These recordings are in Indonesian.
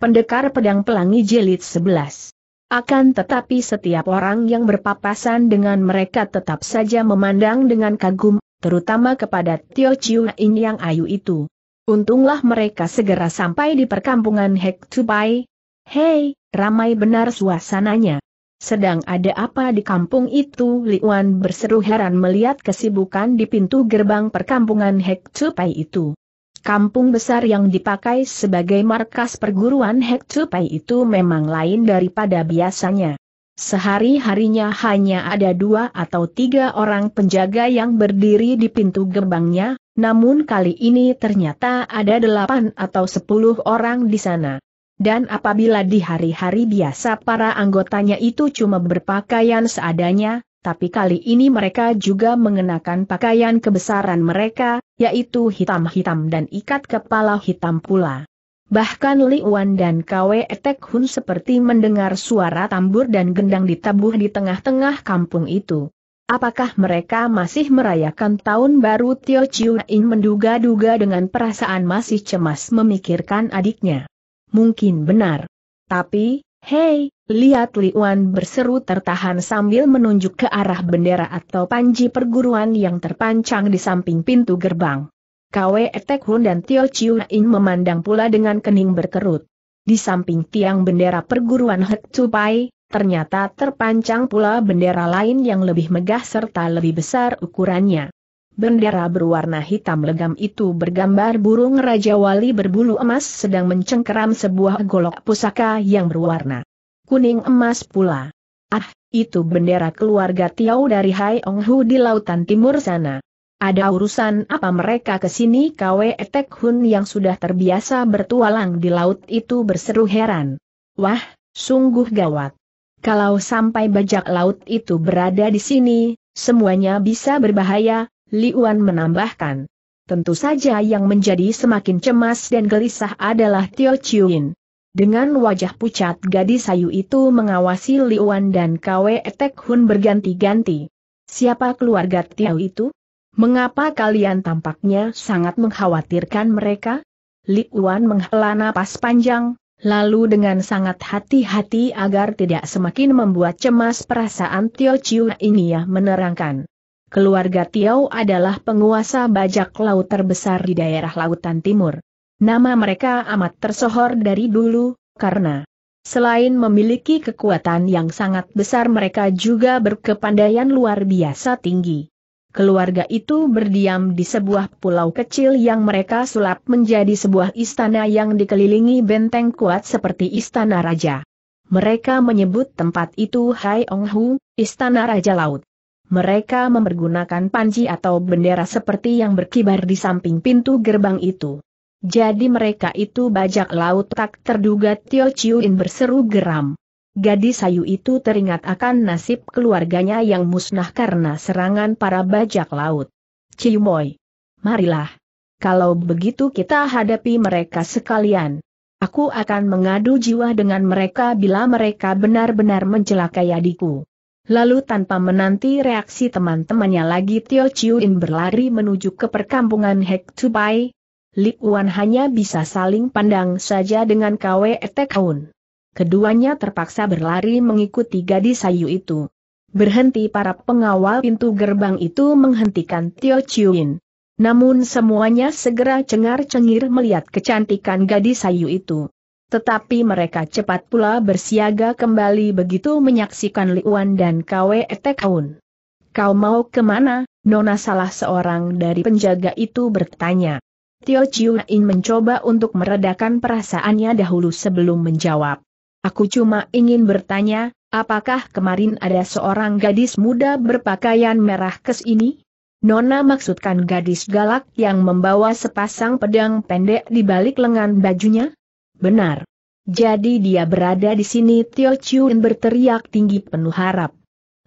Pendekar Pedang Pelangi jelit 11. Akan tetapi setiap orang yang berpapasan dengan mereka tetap saja memandang dengan kagum, terutama kepada Tio Chiu In yang ayu itu. Untunglah mereka segera sampai di perkampungan Hek Tupai. Hei, ramai benar suasananya. Sedang ada apa di kampung itu? Li Wan berseru heran melihat kesibukan di pintu gerbang perkampungan Hek Tupai itu. Kampung besar yang dipakai sebagai markas perguruan Hektupai itu memang lain daripada biasanya. Sehari-harinya hanya ada dua atau tiga orang penjaga yang berdiri di pintu gerbangnya, namun kali ini ternyata ada delapan atau sepuluh orang di sana. Dan apabila di hari-hari biasa para anggotanya itu cuma berpakaian seadanya, tapi kali ini mereka juga mengenakan pakaian kebesaran mereka, yaitu hitam-hitam dan ikat kepala hitam pula. Bahkan Li Wan dan Kwe Etek Hun seperti mendengar suara tambur dan gendang ditabuh di tengah-tengah kampung itu. Apakah mereka masih merayakan tahun baru Tio Chiu In menduga-duga dengan perasaan masih cemas memikirkan adiknya? Mungkin benar. Tapi, hei, Lihat Liuan berseru tertahan sambil menunjuk ke arah bendera atau panji perguruan yang terpancang di samping pintu gerbang. Kwe Etek Hun dan Tio Chiu In memandang pula dengan kening berkerut. Di samping tiang bendera perguruan Hek Tupai, ternyata terpancang pula bendera lain yang lebih megah serta lebih besar ukurannya. Bendera berwarna hitam legam itu bergambar burung Raja Wali berbulu emas sedang mencengkeram sebuah golok pusaka yang berwarna kuning emas pula. Ah, itu bendera keluarga Tiau dari Hai Ong Hu di lautan timur sana. Ada urusan apa mereka ke sini Kwe Etek Hun yang sudah terbiasa bertualang di laut itu berseru heran. Wah, sungguh gawat. Kalau sampai bajak laut itu berada di sini, semuanya bisa berbahaya, Liuan menambahkan. Tentu saja yang menjadi semakin cemas dan gelisah adalah Tio Chiuin. Dengan wajah pucat gadis sayu itu mengawasi Liuan dan Kwe Etek Hun berganti-ganti. Siapa keluarga Tiao itu? Mengapa kalian tampaknya sangat mengkhawatirkan mereka? Liuan menghela napas panjang, lalu dengan sangat hati-hati agar tidak semakin membuat cemas perasaan Tio Chiu ini ya menerangkan. Keluarga Tiao adalah penguasa bajak laut terbesar di daerah lautan timur. Nama mereka amat tersohor dari dulu, karena selain memiliki kekuatan yang sangat besar mereka juga berkepandaian luar biasa tinggi. Keluarga itu berdiam di sebuah pulau kecil yang mereka sulap menjadi sebuah istana yang dikelilingi benteng kuat seperti istana raja. Mereka menyebut tempat itu Hai Ong Hu, Istana Raja Laut. Mereka mempergunakan panji atau bendera seperti yang berkibar di samping pintu gerbang itu. Jadi mereka itu bajak laut tak terduga Tio Chiuin berseru geram. Gadis sayu itu teringat akan nasib keluarganya yang musnah karena serangan para bajak laut. Ciumoy. Marilah. Kalau begitu kita hadapi mereka sekalian. Aku akan mengadu jiwa dengan mereka bila mereka benar-benar mencelakai adikku. Lalu tanpa menanti reaksi teman-temannya lagi Tio Chiuin berlari menuju ke perkampungan Hek Tupai, Li Wan hanya bisa saling pandang saja dengan Kwe Etekaun. Keduanya terpaksa berlari mengikuti gadis sayu itu. Berhenti para pengawal pintu gerbang itu menghentikan Tio Chiuin. Namun semuanya segera cengar-cengir melihat kecantikan gadis sayu itu. Tetapi mereka cepat pula bersiaga kembali begitu menyaksikan Li Wan dan Kwe Etekaun. Kau mau kemana, Nona salah seorang dari penjaga itu bertanya. Tio Chiu In mencoba untuk meredakan perasaannya dahulu sebelum menjawab. Aku cuma ingin bertanya, apakah kemarin ada seorang gadis muda berpakaian merah kes ini? Nona maksudkan gadis galak yang membawa sepasang pedang pendek di balik lengan bajunya? Benar. Jadi dia berada di sini Tio Chiu In berteriak tinggi penuh harap.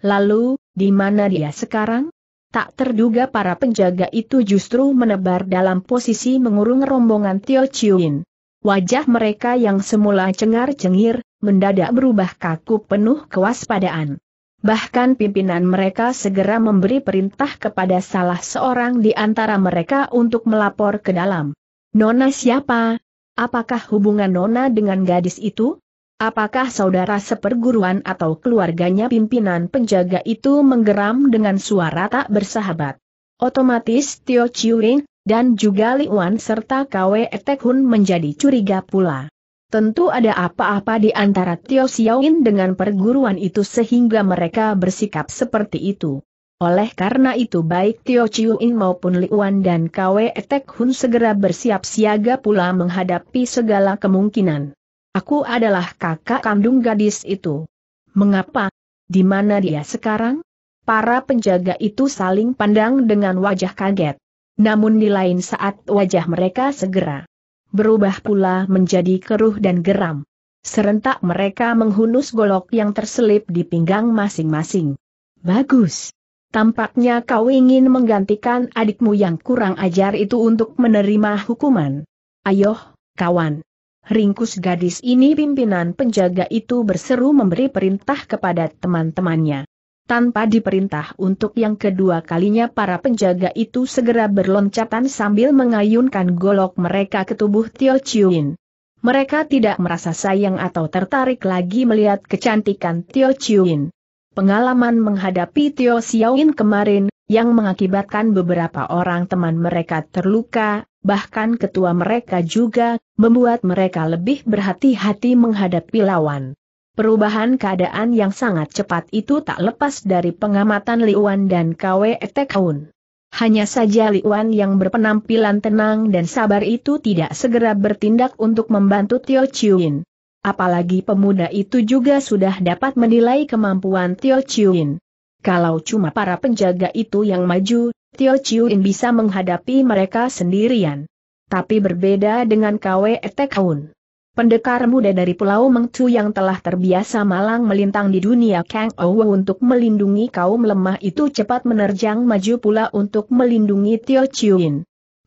Lalu, di mana dia sekarang? Tak terduga para penjaga itu justru menebar dalam posisi mengurung rombongan Tio Chiuin. Wajah mereka yang semula cengar-cengir, mendadak berubah kaku penuh kewaspadaan. Bahkan pimpinan mereka segera memberi perintah kepada salah seorang di antara mereka untuk melapor ke dalam. Nona siapa? Apakah hubungan Nona dengan gadis itu? Apakah saudara seperguruan atau keluarganya pimpinan penjaga itu menggeram dengan suara tak bersahabat? Otomatis Tio Chiuring, dan juga Li Wan serta Kwe Hun menjadi curiga pula. Tentu ada apa-apa di antara Tio Xiaoin dengan perguruan itu sehingga mereka bersikap seperti itu. Oleh karena itu baik Tio Chiuin maupun Li Wan dan Kwe Etek Hun segera bersiap siaga pula menghadapi segala kemungkinan. Aku adalah kakak kandung gadis itu. Mengapa? Di mana dia sekarang? Para penjaga itu saling pandang dengan wajah kaget. Namun di lain saat wajah mereka segera berubah pula menjadi keruh dan geram. Serentak mereka menghunus golok yang terselip di pinggang masing-masing. Bagus. Tampaknya kau ingin menggantikan adikmu yang kurang ajar itu untuk menerima hukuman. Ayo, kawan. Ringkus gadis ini pimpinan penjaga itu berseru memberi perintah kepada teman-temannya. Tanpa diperintah untuk yang kedua kalinya para penjaga itu segera berloncatan sambil mengayunkan golok mereka ke tubuh Tio Chiuin. Mereka tidak merasa sayang atau tertarik lagi melihat kecantikan Tio Chiuin. Pengalaman menghadapi Tio Xiaoin kemarin, yang mengakibatkan beberapa orang teman mereka terluka, bahkan ketua mereka juga, membuat mereka lebih berhati-hati menghadapi lawan. Perubahan keadaan yang sangat cepat itu tak lepas dari pengamatan Liwan dan Kwe Etekun. Hanya saja Liwan yang berpenampilan tenang dan sabar itu tidak segera bertindak untuk membantu Tio Chiuin. Apalagi pemuda itu juga sudah dapat menilai kemampuan Tio Chiuin. Kalau cuma para penjaga itu yang maju, Tio Chiuin bisa menghadapi mereka sendirian. Tapi berbeda dengan KW Etekaun. Pendekar muda dari Pulau Mengcu yang telah terbiasa malang melintang di dunia Kang Owo untuk melindungi kaum lemah itu cepat menerjang maju pula untuk melindungi Tio Chiuin.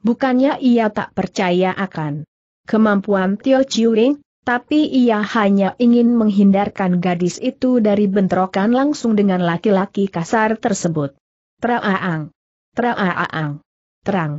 Bukannya ia tak percaya akan kemampuan Tio Chiuin, tapi ia hanya ingin menghindarkan gadis itu dari bentrokan langsung dengan laki-laki kasar tersebut. Traaang. Traaang. Terang.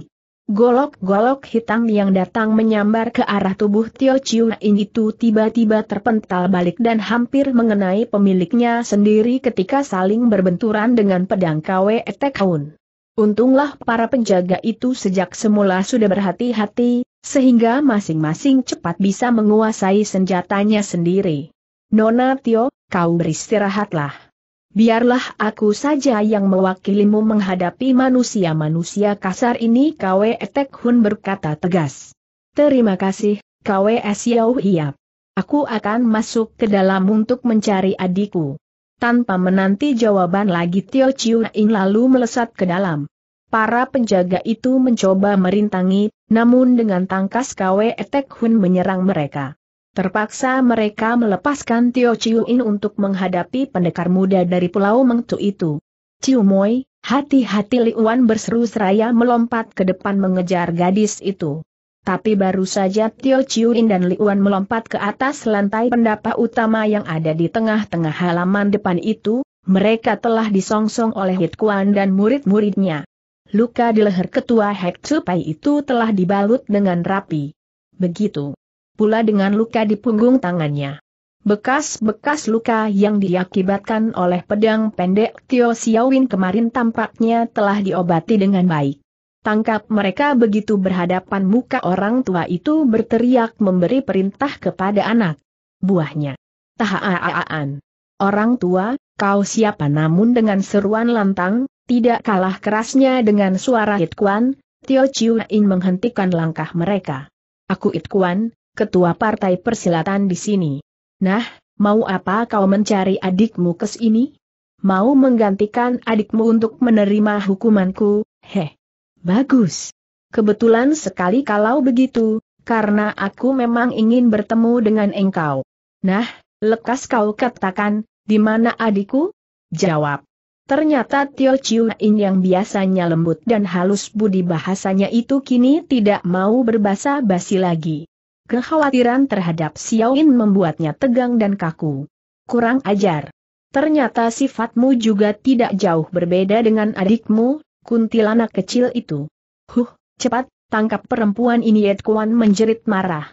Golok-golok hitam yang datang menyambar ke arah tubuh Tio Chiu In itu tiba-tiba terpental balik dan hampir mengenai pemiliknya sendiri ketika saling berbenturan dengan pedang Kwe Etekaun. Untunglah para penjaga itu sejak semula sudah berhati-hati, sehingga masing-masing cepat bisa menguasai senjatanya sendiri. Nona Tio, kau beristirahatlah biarlah aku saja yang mewakilimu menghadapi manusia-manusia kasar ini Kwe Tek Hun berkata tegas. Terima kasih, Kwe Siau Hiap. Aku akan masuk ke dalam untuk mencari adikku. Tanpa menanti jawaban lagi Tio Chiu In lalu melesat ke dalam. Para penjaga itu mencoba merintangi, namun dengan tangkas Kwe Tek Hun menyerang mereka. Terpaksa mereka melepaskan Tio Chiu In untuk menghadapi pendekar muda dari Pulau Mengtu itu. Chiu Moi, hati-hati Liuan berseru seraya melompat ke depan mengejar gadis itu. Tapi baru saja Tio Chiu In dan Liuan melompat ke atas lantai pendapa utama yang ada di tengah-tengah halaman depan itu, mereka telah disongsong oleh Hit Kuan dan murid-muridnya. Luka di leher ketua Hek Pai itu telah dibalut dengan rapi. Begitu pula dengan luka di punggung tangannya. Bekas-bekas luka yang diakibatkan oleh pedang pendek Tio Xiaowin kemarin tampaknya telah diobati dengan baik. Tangkap mereka begitu berhadapan muka orang tua itu berteriak memberi perintah kepada anak buahnya. Tahaaaan. Orang tua, kau siapa namun dengan seruan lantang, tidak kalah kerasnya dengan suara Itkuan, Tio Chiu In menghentikan langkah mereka. Aku Itkuan, ketua partai persilatan di sini. Nah, mau apa kau mencari adikmu ke sini? Mau menggantikan adikmu untuk menerima hukumanku, heh. Bagus. Kebetulan sekali kalau begitu, karena aku memang ingin bertemu dengan engkau. Nah, lekas kau katakan, di mana adikku? Jawab. Ternyata Tio Chiu In yang biasanya lembut dan halus budi bahasanya itu kini tidak mau berbahasa basi lagi. Kekhawatiran terhadap Xiaoin membuatnya tegang dan kaku. Kurang ajar. Ternyata sifatmu juga tidak jauh berbeda dengan adikmu, kuntilanak kecil itu. Huh, cepat, tangkap perempuan ini Yed Kuan menjerit marah.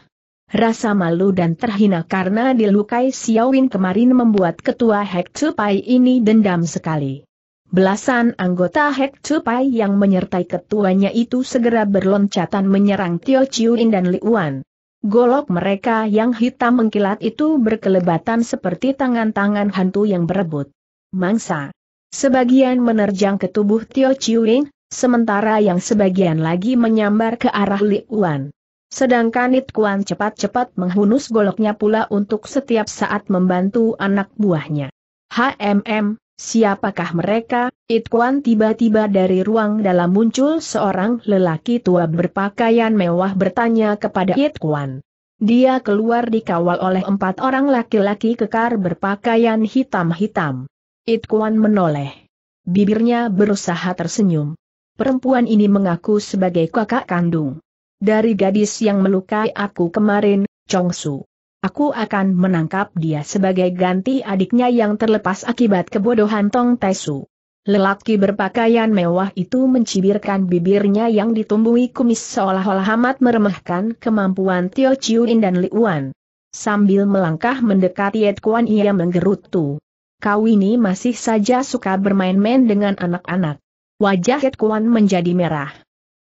Rasa malu dan terhina karena dilukai Xiaowin kemarin membuat ketua Hek Pai ini dendam sekali. Belasan anggota Hek Pai yang menyertai ketuanya itu segera berloncatan menyerang Tio Chiuin dan Li Wan. Golok mereka yang hitam mengkilat itu berkelebatan seperti tangan-tangan hantu yang berebut. Mangsa. Sebagian menerjang ke tubuh Tio Chiuin, sementara yang sebagian lagi menyambar ke arah Li Liuan. Sedangkan It Kuan cepat-cepat menghunus goloknya pula untuk setiap saat membantu anak buahnya. HMM, Siapakah mereka? Itkuan tiba-tiba dari ruang dalam muncul seorang lelaki tua berpakaian mewah bertanya kepada Itkuan. Dia keluar dikawal oleh empat orang laki-laki kekar berpakaian hitam-hitam. Itkuan menoleh. Bibirnya berusaha tersenyum. Perempuan ini mengaku sebagai kakak kandung. Dari gadis yang melukai aku kemarin, Chong Su. Aku akan menangkap dia sebagai ganti adiknya yang terlepas akibat kebodohan Tong Taisu. Lelaki berpakaian mewah itu mencibirkan bibirnya yang ditumbuhi kumis seolah-olah amat meremehkan kemampuan Tio Chiuin dan Liuan. Sambil melangkah mendekati Yet Kuan ia menggerutu. Kau ini masih saja suka bermain-main dengan anak-anak. Wajah Yet Kuan menjadi merah.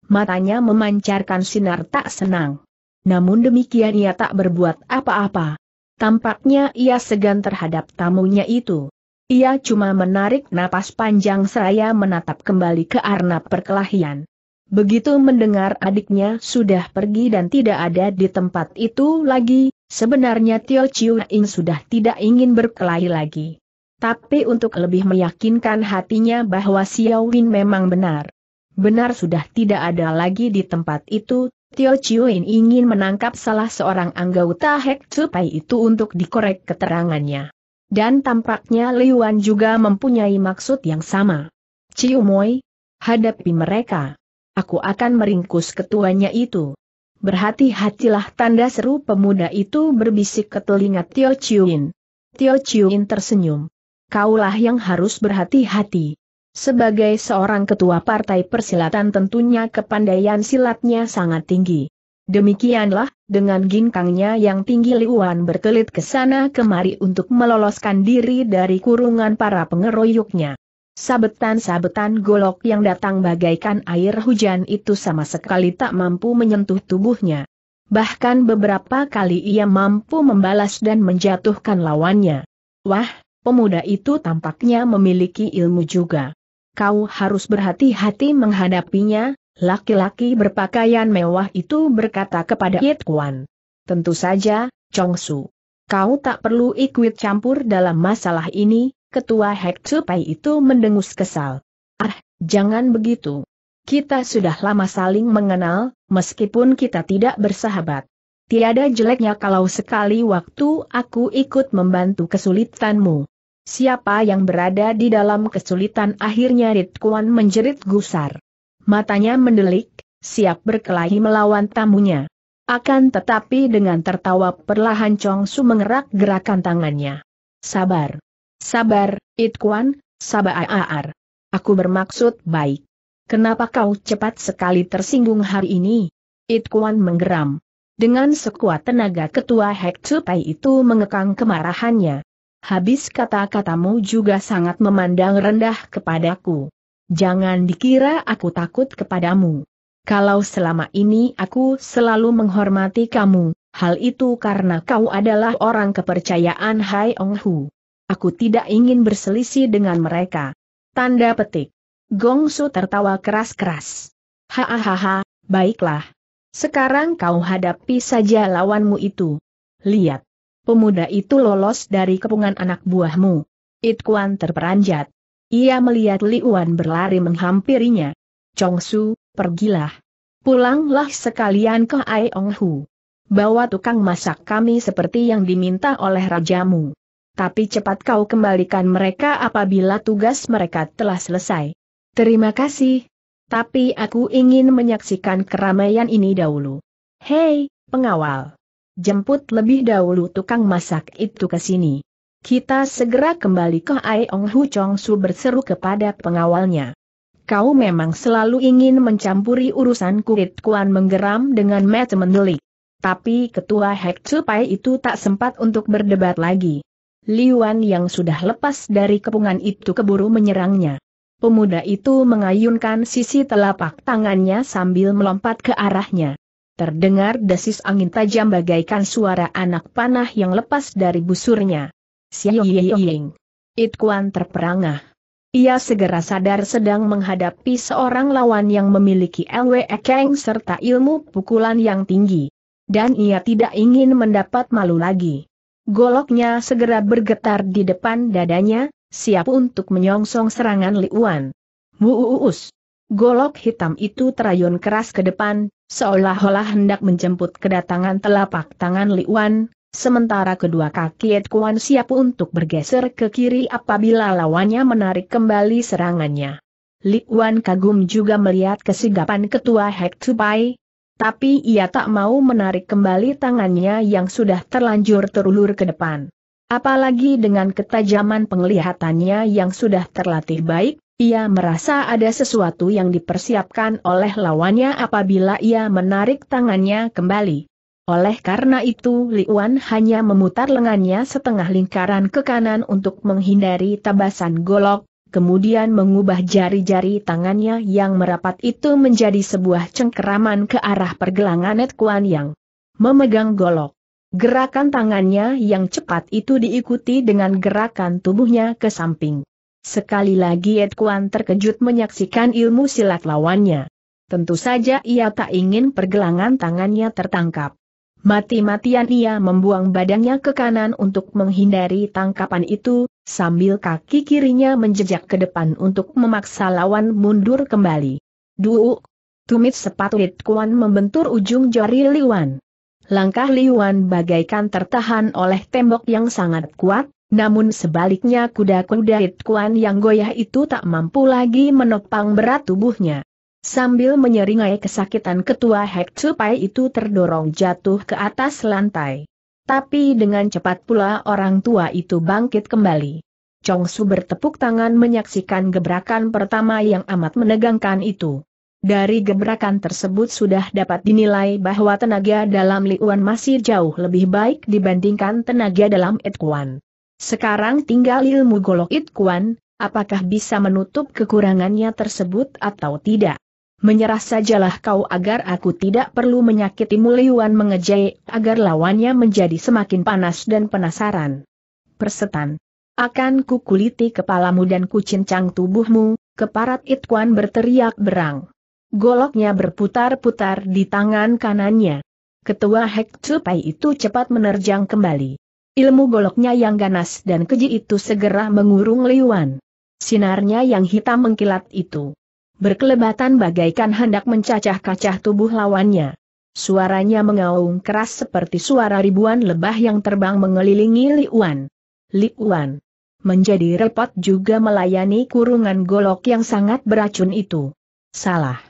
Matanya memancarkan sinar tak senang. Namun demikian ia tak berbuat apa-apa. Tampaknya ia segan terhadap tamunya itu. Ia cuma menarik napas panjang seraya menatap kembali ke arnab perkelahian. Begitu mendengar adiknya sudah pergi dan tidak ada di tempat itu lagi, sebenarnya Tio Chiu In sudah tidak ingin berkelahi lagi. Tapi untuk lebih meyakinkan hatinya bahwa Xiao Win memang benar. Benar sudah tidak ada lagi di tempat itu, Tio Chiuin ingin menangkap salah seorang anggota Hek Tsupai itu untuk dikorek keterangannya. Dan tampaknya Liuan juga mempunyai maksud yang sama. Chiu Moi, hadapi mereka. Aku akan meringkus ketuanya itu. Berhati-hatilah tanda seru pemuda itu berbisik ke telinga Tio Chiuin. Tio Chiuin tersenyum. Kaulah yang harus berhati-hati. Sebagai seorang ketua partai persilatan tentunya kepandaian silatnya sangat tinggi. Demikianlah, dengan ginkangnya yang tinggi Liuan berkelit ke sana kemari untuk meloloskan diri dari kurungan para pengeroyoknya. Sabetan-sabetan golok yang datang bagaikan air hujan itu sama sekali tak mampu menyentuh tubuhnya. Bahkan beberapa kali ia mampu membalas dan menjatuhkan lawannya. Wah, pemuda itu tampaknya memiliki ilmu juga kau harus berhati-hati menghadapinya, laki-laki berpakaian mewah itu berkata kepada Yit Kuan. Tentu saja, Chong Su. Kau tak perlu ikut campur dalam masalah ini, ketua Hek Tsupai itu mendengus kesal. Ah, jangan begitu. Kita sudah lama saling mengenal, meskipun kita tidak bersahabat. Tiada jeleknya kalau sekali waktu aku ikut membantu kesulitanmu. Siapa yang berada di dalam kesulitan akhirnya Ritkuan menjerit gusar. Matanya mendelik, siap berkelahi melawan tamunya. Akan tetapi dengan tertawa perlahan Chong Su mengerak gerakan tangannya. Sabar. Sabar, Itkuan, sabar sabar. Aku bermaksud baik. Kenapa kau cepat sekali tersinggung hari ini? Itkuan menggeram. Dengan sekuat tenaga ketua Hek Pai itu mengekang kemarahannya habis kata-katamu juga sangat memandang rendah kepadaku. Jangan dikira aku takut kepadamu. Kalau selama ini aku selalu menghormati kamu, hal itu karena kau adalah orang kepercayaan Hai Ong Hu. Aku tidak ingin berselisih dengan mereka. Tanda petik. Gong Su tertawa keras-keras. Hahaha, baiklah. Sekarang kau hadapi saja lawanmu itu. Lihat pemuda itu lolos dari kepungan anak buahmu. It Kuan terperanjat. Ia melihat Liuan berlari menghampirinya. Chong Su, pergilah. Pulanglah sekalian ke Aiong Hu. Bawa tukang masak kami seperti yang diminta oleh rajamu. Tapi cepat kau kembalikan mereka apabila tugas mereka telah selesai. Terima kasih. Tapi aku ingin menyaksikan keramaian ini dahulu. Hei, pengawal jemput lebih dahulu tukang masak itu ke sini. Kita segera kembali ke Ong Hu Chong Su berseru kepada pengawalnya. Kau memang selalu ingin mencampuri urusan kulit kuan menggeram dengan Matt mendelik. Tapi ketua Hek supaya itu tak sempat untuk berdebat lagi. Liwan yang sudah lepas dari kepungan itu keburu menyerangnya. Pemuda itu mengayunkan sisi telapak tangannya sambil melompat ke arahnya. Terdengar desis angin tajam bagaikan suara anak panah yang lepas dari busurnya. Siyoying. It Kuan terperangah. Ia segera sadar sedang menghadapi seorang lawan yang memiliki LWE Ekeng serta ilmu pukulan yang tinggi. Dan ia tidak ingin mendapat malu lagi. Goloknya segera bergetar di depan dadanya, siap untuk menyongsong serangan Liuan. Muus. Golok hitam itu terayun keras ke depan, seolah-olah hendak menjemput kedatangan telapak tangan Li Wan, sementara kedua kaki Ed Kuan siap untuk bergeser ke kiri apabila lawannya menarik kembali serangannya. Li Wan kagum juga melihat kesigapan ketua Hek Tupai, tapi ia tak mau menarik kembali tangannya yang sudah terlanjur terulur ke depan. Apalagi dengan ketajaman penglihatannya yang sudah terlatih baik, ia merasa ada sesuatu yang dipersiapkan oleh lawannya apabila ia menarik tangannya kembali. Oleh karena itu Liuan hanya memutar lengannya setengah lingkaran ke kanan untuk menghindari tabasan golok, kemudian mengubah jari-jari tangannya yang merapat itu menjadi sebuah cengkeraman ke arah pergelangan Net Kuan Yang. Memegang golok. Gerakan tangannya yang cepat itu diikuti dengan gerakan tubuhnya ke samping. Sekali lagi Ed Kuan terkejut menyaksikan ilmu silat lawannya. Tentu saja ia tak ingin pergelangan tangannya tertangkap. Mati-matian ia membuang badannya ke kanan untuk menghindari tangkapan itu, sambil kaki kirinya menjejak ke depan untuk memaksa lawan mundur kembali. Duuk! Tumit sepatu Kuan membentur ujung jari Liwan. Langkah Liwan bagaikan tertahan oleh tembok yang sangat kuat, namun sebaliknya kuda-kuda Itkuan yang goyah itu tak mampu lagi menopang berat tubuhnya. Sambil menyeringai kesakitan ketua Hek Cupai itu terdorong jatuh ke atas lantai. Tapi dengan cepat pula orang tua itu bangkit kembali. Chong Su bertepuk tangan menyaksikan gebrakan pertama yang amat menegangkan itu. Dari gebrakan tersebut sudah dapat dinilai bahwa tenaga dalam Liuan masih jauh lebih baik dibandingkan tenaga dalam Kuan. Sekarang tinggal ilmu golok itkuan, apakah bisa menutup kekurangannya tersebut atau tidak? Menyerah sajalah kau agar aku tidak perlu menyakiti muliwan mengejek agar lawannya menjadi semakin panas dan penasaran. Persetan. Akan kukuliti kepalamu dan kucincang tubuhmu, keparat itkuan berteriak berang. Goloknya berputar-putar di tangan kanannya. Ketua Hek Cupai itu cepat menerjang kembali. Ilmu goloknya yang ganas dan keji itu segera mengurung Liwan. Sinarnya yang hitam mengkilat itu. Berkelebatan bagaikan hendak mencacah kacah tubuh lawannya. Suaranya mengaung keras seperti suara ribuan lebah yang terbang mengelilingi Liwan. Liwan. Menjadi repot juga melayani kurungan golok yang sangat beracun itu. Salah.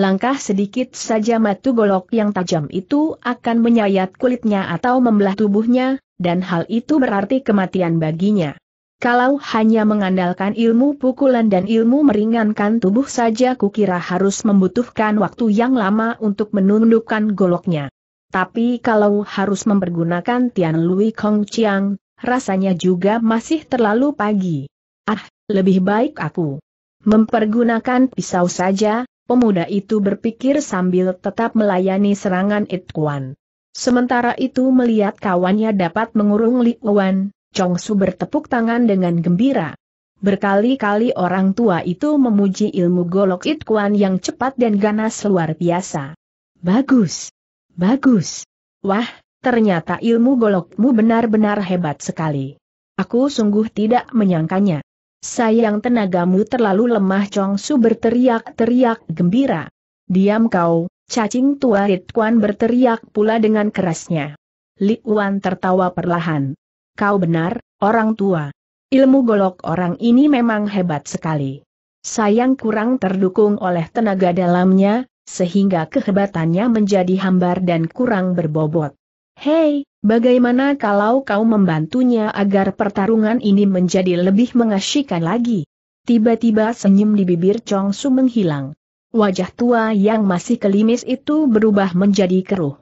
Langkah sedikit saja matu golok yang tajam itu akan menyayat kulitnya atau membelah tubuhnya, dan hal itu berarti kematian baginya. Kalau hanya mengandalkan ilmu pukulan dan ilmu meringankan tubuh saja kukira harus membutuhkan waktu yang lama untuk menundukkan goloknya. Tapi kalau harus mempergunakan Tian Lui Kong Chiang, rasanya juga masih terlalu pagi. Ah, lebih baik aku mempergunakan pisau saja, pemuda itu berpikir sambil tetap melayani serangan It Kuan. Sementara itu melihat kawannya dapat mengurung Li Wan, Chong Su bertepuk tangan dengan gembira. Berkali-kali orang tua itu memuji ilmu golok It Kuan yang cepat dan ganas luar biasa. Bagus. Bagus. Wah, ternyata ilmu golokmu benar-benar hebat sekali. Aku sungguh tidak menyangkanya. Sayang tenagamu terlalu lemah Chong Su berteriak-teriak gembira. Diam kau, Cacing tua Kuan berteriak pula dengan kerasnya. Li Wan tertawa perlahan. Kau benar, orang tua. Ilmu golok orang ini memang hebat sekali. Sayang kurang terdukung oleh tenaga dalamnya, sehingga kehebatannya menjadi hambar dan kurang berbobot. Hei, bagaimana kalau kau membantunya agar pertarungan ini menjadi lebih mengasyikan lagi? Tiba-tiba senyum di bibir Chong Su menghilang wajah tua yang masih kelimis itu berubah menjadi keruh.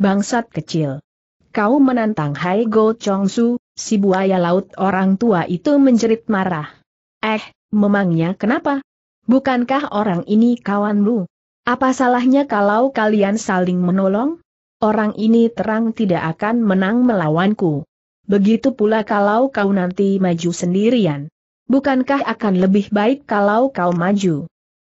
Bangsat kecil. Kau menantang Hai Go Su, si buaya laut orang tua itu menjerit marah. Eh, memangnya kenapa? Bukankah orang ini kawanmu? Apa salahnya kalau kalian saling menolong? Orang ini terang tidak akan menang melawanku. Begitu pula kalau kau nanti maju sendirian. Bukankah akan lebih baik kalau kau maju?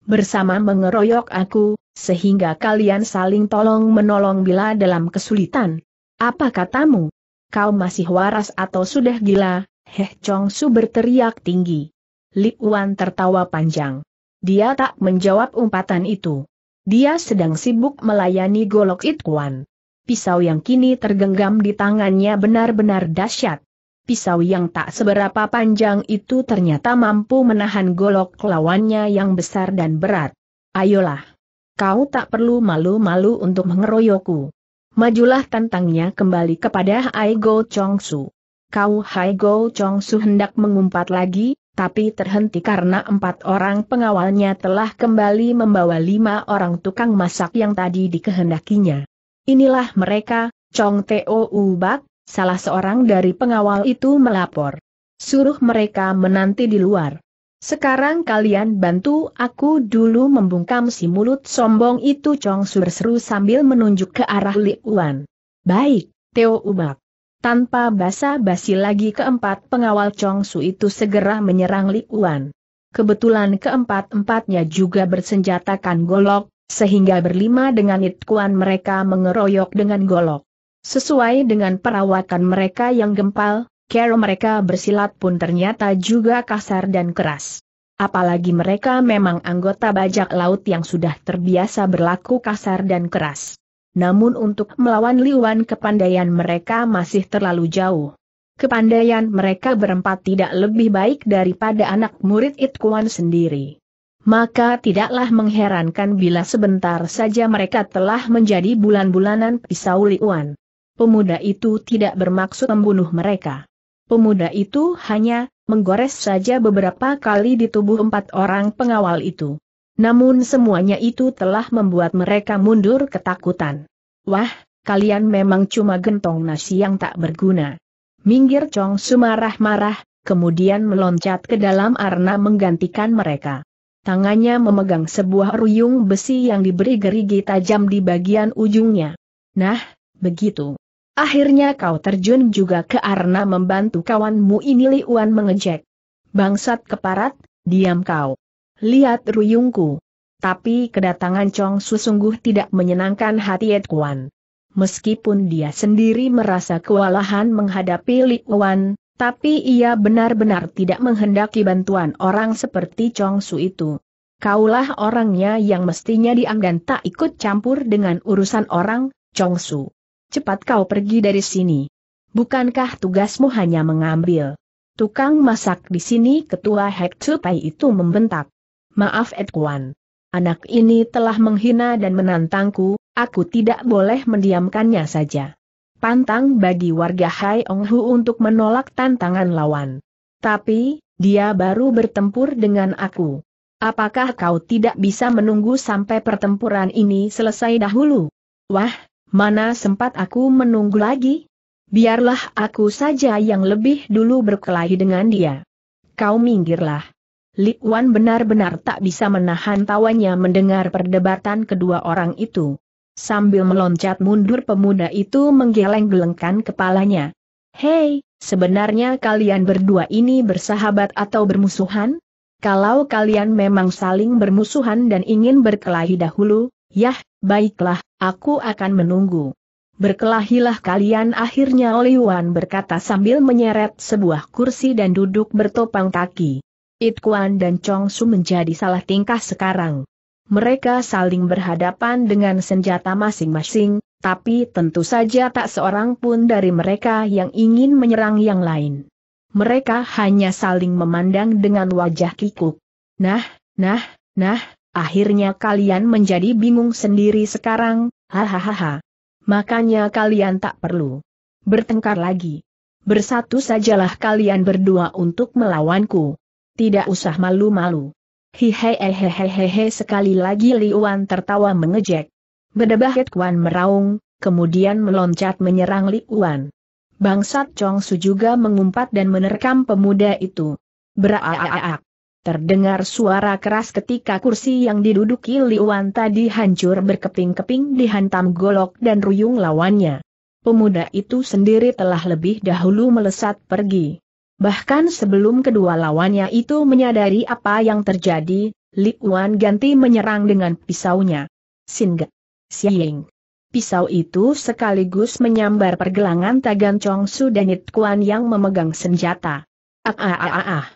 bersama mengeroyok aku, sehingga kalian saling tolong-menolong bila dalam kesulitan. Apa katamu? Kau masih waras atau sudah gila? Heh Chong Su berteriak tinggi. Li Wan tertawa panjang. Dia tak menjawab umpatan itu. Dia sedang sibuk melayani golok It Kwan. Pisau yang kini tergenggam di tangannya benar-benar dahsyat pisau yang tak seberapa panjang itu ternyata mampu menahan golok lawannya yang besar dan berat. Ayolah. Kau tak perlu malu-malu untuk mengeroyokku. Majulah tantangnya kembali kepada Hai Go Chong Su. Kau Hai Go Chong Su hendak mengumpat lagi, tapi terhenti karena empat orang pengawalnya telah kembali membawa lima orang tukang masak yang tadi dikehendakinya. Inilah mereka, Chong Teo Bak, Salah seorang dari pengawal itu melapor. Suruh mereka menanti di luar. Sekarang kalian bantu aku dulu membungkam si mulut sombong itu Chong Su berseru sambil menunjuk ke arah Li Uan. Baik, Teo Ubak. Tanpa basa-basi lagi keempat pengawal Chong Su itu segera menyerang Li Uan. Kebetulan keempat-empatnya juga bersenjatakan golok, sehingga berlima dengan It mereka mengeroyok dengan golok. Sesuai dengan perawakan mereka yang gempal, kero mereka bersilat pun ternyata juga kasar dan keras. Apalagi mereka memang anggota bajak laut yang sudah terbiasa berlaku kasar dan keras. Namun untuk melawan Liwan kepandaian mereka masih terlalu jauh. Kepandaian mereka berempat tidak lebih baik daripada anak murid Itkuan sendiri. Maka tidaklah mengherankan bila sebentar saja mereka telah menjadi bulan-bulanan pisau Liwan pemuda itu tidak bermaksud membunuh mereka. Pemuda itu hanya menggores saja beberapa kali di tubuh empat orang pengawal itu. Namun semuanya itu telah membuat mereka mundur ketakutan. Wah, kalian memang cuma gentong nasi yang tak berguna. Minggir Chong Sumarah-marah, kemudian meloncat ke dalam arna menggantikan mereka. Tangannya memegang sebuah ruyung besi yang diberi gerigi tajam di bagian ujungnya. Nah, begitu. Akhirnya kau terjun juga ke arena membantu kawanmu ini Liuan mengejek. Bangsat keparat, diam kau. Lihat ruyungku. Tapi kedatangan Chong Su sungguh tidak menyenangkan hati Ed Kuan. Meskipun dia sendiri merasa kewalahan menghadapi Li Wan, tapi ia benar-benar tidak menghendaki bantuan orang seperti Chong Su itu. Kaulah orangnya yang mestinya diam dan tak ikut campur dengan urusan orang, Chong Su cepat kau pergi dari sini. Bukankah tugasmu hanya mengambil? Tukang masak di sini ketua Hek itu membentak. Maaf Edwan. Anak ini telah menghina dan menantangku, aku tidak boleh mendiamkannya saja. Pantang bagi warga Hai Ong Hu untuk menolak tantangan lawan. Tapi, dia baru bertempur dengan aku. Apakah kau tidak bisa menunggu sampai pertempuran ini selesai dahulu? Wah, mana sempat aku menunggu lagi? Biarlah aku saja yang lebih dulu berkelahi dengan dia. Kau minggirlah. Li Wan benar-benar tak bisa menahan tawanya mendengar perdebatan kedua orang itu. Sambil meloncat mundur pemuda itu menggeleng-gelengkan kepalanya. Hei, sebenarnya kalian berdua ini bersahabat atau bermusuhan? Kalau kalian memang saling bermusuhan dan ingin berkelahi dahulu, Yah, baiklah, aku akan menunggu. Berkelahilah kalian akhirnya Oliwan berkata sambil menyeret sebuah kursi dan duduk bertopang kaki. It dan Chong Su menjadi salah tingkah sekarang. Mereka saling berhadapan dengan senjata masing-masing, tapi tentu saja tak seorang pun dari mereka yang ingin menyerang yang lain. Mereka hanya saling memandang dengan wajah kikuk. Nah, nah, nah, Akhirnya kalian menjadi bingung sendiri sekarang, hahaha. Makanya kalian tak perlu bertengkar lagi. Bersatu sajalah kalian berdua untuk melawanku. Tidak usah malu-malu. Hihehehehehe sekali lagi Liuan tertawa mengejek. Bedebah Kuan meraung, kemudian meloncat menyerang Liuan. Bangsat Chong Su juga mengumpat dan menerkam pemuda itu. Beraaaak. Terdengar suara keras ketika kursi yang diduduki Wan tadi hancur berkeping-keping dihantam golok dan ruyung lawannya. Pemuda itu sendiri telah lebih dahulu melesat pergi. Bahkan sebelum kedua lawannya itu menyadari apa yang terjadi, Wan ganti menyerang dengan pisaunya. Singa. Siing. Pisau itu sekaligus menyambar pergelangan Tagan Chong Su dan It Kuan yang memegang senjata. ah ah ah ah. ah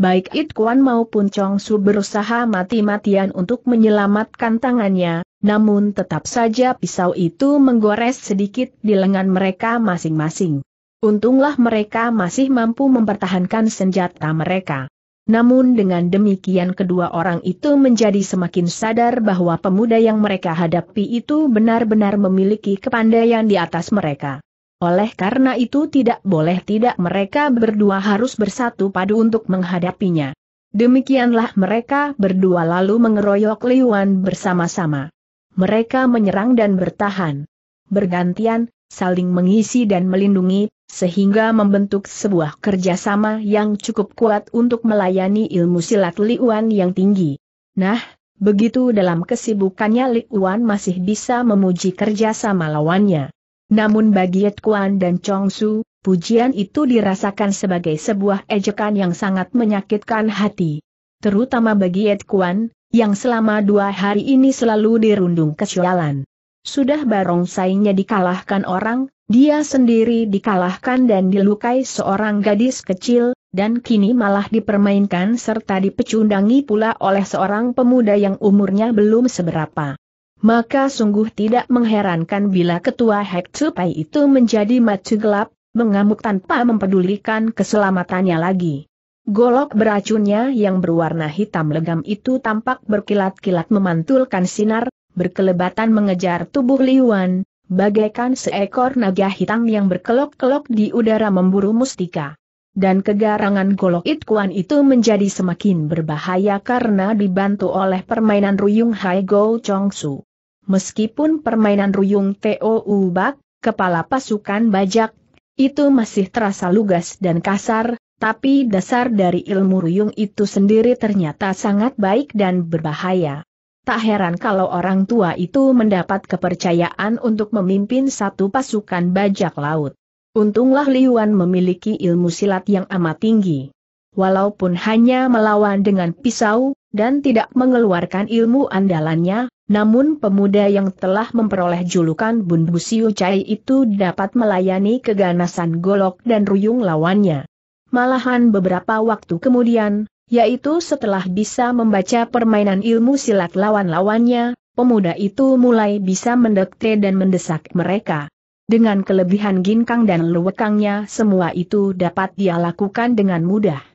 baik It maupun Chong Su berusaha mati-matian untuk menyelamatkan tangannya, namun tetap saja pisau itu menggores sedikit di lengan mereka masing-masing. Untunglah mereka masih mampu mempertahankan senjata mereka. Namun dengan demikian kedua orang itu menjadi semakin sadar bahwa pemuda yang mereka hadapi itu benar-benar memiliki kepandaian di atas mereka. Oleh karena itu tidak boleh tidak mereka berdua harus bersatu padu untuk menghadapinya. Demikianlah mereka berdua lalu mengeroyok Liwan bersama-sama. Mereka menyerang dan bertahan. Bergantian, saling mengisi dan melindungi, sehingga membentuk sebuah kerjasama yang cukup kuat untuk melayani ilmu silat Liwan yang tinggi. Nah, Begitu dalam kesibukannya Li Wan masih bisa memuji kerjasama lawannya. Namun bagi Yat Kuan dan Chong Su, pujian itu dirasakan sebagai sebuah ejekan yang sangat menyakitkan hati. Terutama bagi Yat Kuan, yang selama dua hari ini selalu dirundung kesialan. Sudah barongsainya dikalahkan orang, dia sendiri dikalahkan dan dilukai seorang gadis kecil, dan kini malah dipermainkan serta dipecundangi pula oleh seorang pemuda yang umurnya belum seberapa maka sungguh tidak mengherankan bila ketua Hek Cupai itu menjadi mati gelap, mengamuk tanpa mempedulikan keselamatannya lagi. Golok beracunnya yang berwarna hitam legam itu tampak berkilat-kilat memantulkan sinar, berkelebatan mengejar tubuh Liwan, bagaikan seekor naga hitam yang berkelok-kelok di udara memburu mustika. Dan kegarangan golok itkuan itu menjadi semakin berbahaya karena dibantu oleh permainan Ruyung Hai Go Chong Su meskipun permainan ruyung Teo Ubak, kepala pasukan bajak, itu masih terasa lugas dan kasar, tapi dasar dari ilmu ruyung itu sendiri ternyata sangat baik dan berbahaya. Tak heran kalau orang tua itu mendapat kepercayaan untuk memimpin satu pasukan bajak laut. Untunglah Liuan memiliki ilmu silat yang amat tinggi. Walaupun hanya melawan dengan pisau, dan tidak mengeluarkan ilmu andalannya, namun pemuda yang telah memperoleh julukan Bun Busiu Chai itu dapat melayani keganasan golok dan ruyung lawannya. Malahan beberapa waktu kemudian, yaitu setelah bisa membaca permainan ilmu silat lawan-lawannya, pemuda itu mulai bisa mendekte dan mendesak mereka. Dengan kelebihan ginkang dan luwekangnya semua itu dapat dia lakukan dengan mudah.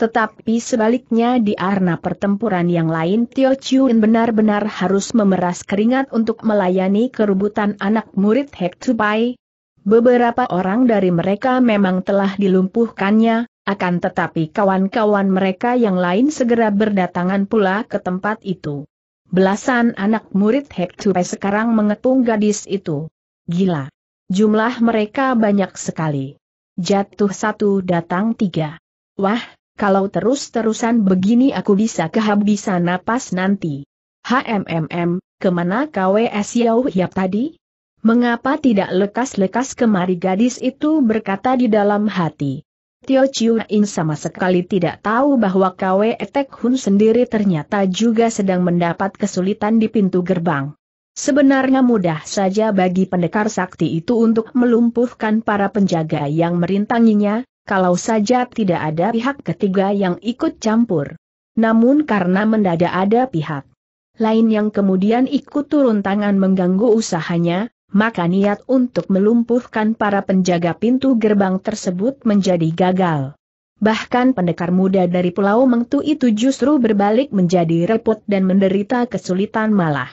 Tetapi sebaliknya di arena pertempuran yang lain Tio Chun benar-benar harus memeras keringat untuk melayani kerubutan anak murid Hek Tupai. Beberapa orang dari mereka memang telah dilumpuhkannya, akan tetapi kawan-kawan mereka yang lain segera berdatangan pula ke tempat itu. Belasan anak murid Hek Tupai sekarang mengepung gadis itu. Gila. Jumlah mereka banyak sekali. Jatuh satu datang tiga. Wah, kalau terus-terusan begini aku bisa kehabisan napas nanti. HMMM, kemana KWS Yau Hiap ya tadi? Mengapa tidak lekas-lekas kemari gadis itu berkata di dalam hati. Tio Chiu In sama sekali tidak tahu bahwa KW Etek Hun sendiri ternyata juga sedang mendapat kesulitan di pintu gerbang. Sebenarnya mudah saja bagi pendekar sakti itu untuk melumpuhkan para penjaga yang merintanginya, kalau saja tidak ada pihak ketiga yang ikut campur. Namun karena mendadak ada pihak lain yang kemudian ikut turun tangan mengganggu usahanya, maka niat untuk melumpuhkan para penjaga pintu gerbang tersebut menjadi gagal. Bahkan pendekar muda dari Pulau Mengtu itu justru berbalik menjadi repot dan menderita kesulitan malah.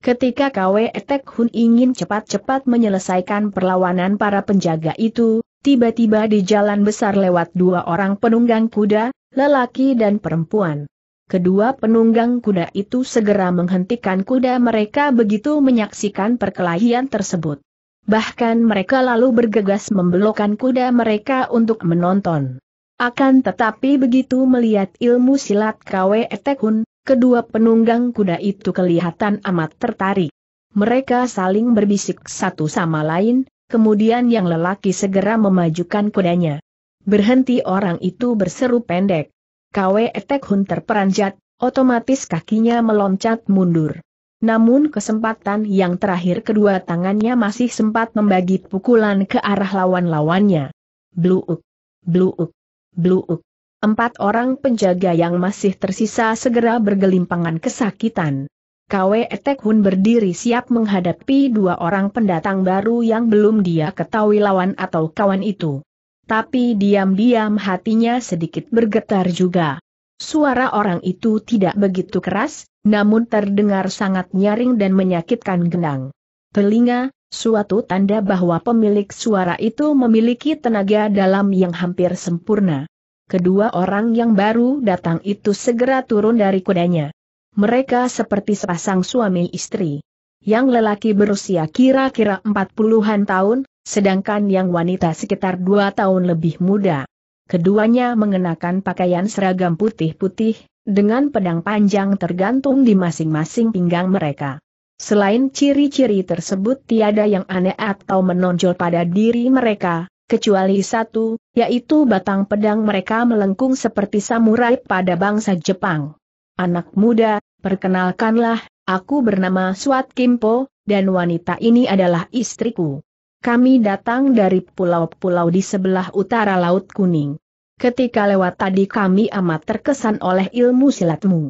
Ketika KW Etek Hun ingin cepat-cepat menyelesaikan perlawanan para penjaga itu, Tiba-tiba di jalan besar lewat dua orang penunggang kuda, lelaki dan perempuan. Kedua penunggang kuda itu segera menghentikan kuda mereka begitu menyaksikan perkelahian tersebut. Bahkan mereka lalu bergegas membelokkan kuda mereka untuk menonton. Akan tetapi begitu melihat ilmu silat KW Etekun, kedua penunggang kuda itu kelihatan amat tertarik. Mereka saling berbisik satu sama lain, Kemudian yang lelaki segera memajukan kudanya. Berhenti orang itu berseru pendek. KW Etek Hun terperanjat, otomatis kakinya meloncat mundur. Namun kesempatan yang terakhir kedua tangannya masih sempat membagi pukulan ke arah lawan-lawannya. Bluuk, bluuk, bluuk. Empat orang penjaga yang masih tersisa segera bergelimpangan kesakitan. KW hun berdiri siap menghadapi dua orang pendatang baru yang belum dia ketahui lawan atau kawan itu. Tapi diam-diam hatinya sedikit bergetar juga. Suara orang itu tidak begitu keras, namun terdengar sangat nyaring dan menyakitkan genang. Telinga, suatu tanda bahwa pemilik suara itu memiliki tenaga dalam yang hampir sempurna. Kedua orang yang baru datang itu segera turun dari kudanya. Mereka seperti sepasang suami istri. Yang lelaki berusia kira-kira 40 puluhan tahun, sedangkan yang wanita sekitar dua tahun lebih muda. Keduanya mengenakan pakaian seragam putih-putih, dengan pedang panjang tergantung di masing-masing pinggang mereka. Selain ciri-ciri tersebut tiada yang aneh atau menonjol pada diri mereka, kecuali satu, yaitu batang pedang mereka melengkung seperti samurai pada bangsa Jepang. Anak muda, perkenalkanlah, aku bernama Suat Kimpo, dan wanita ini adalah istriku. Kami datang dari pulau-pulau di sebelah utara Laut Kuning. Ketika lewat tadi kami amat terkesan oleh ilmu silatmu.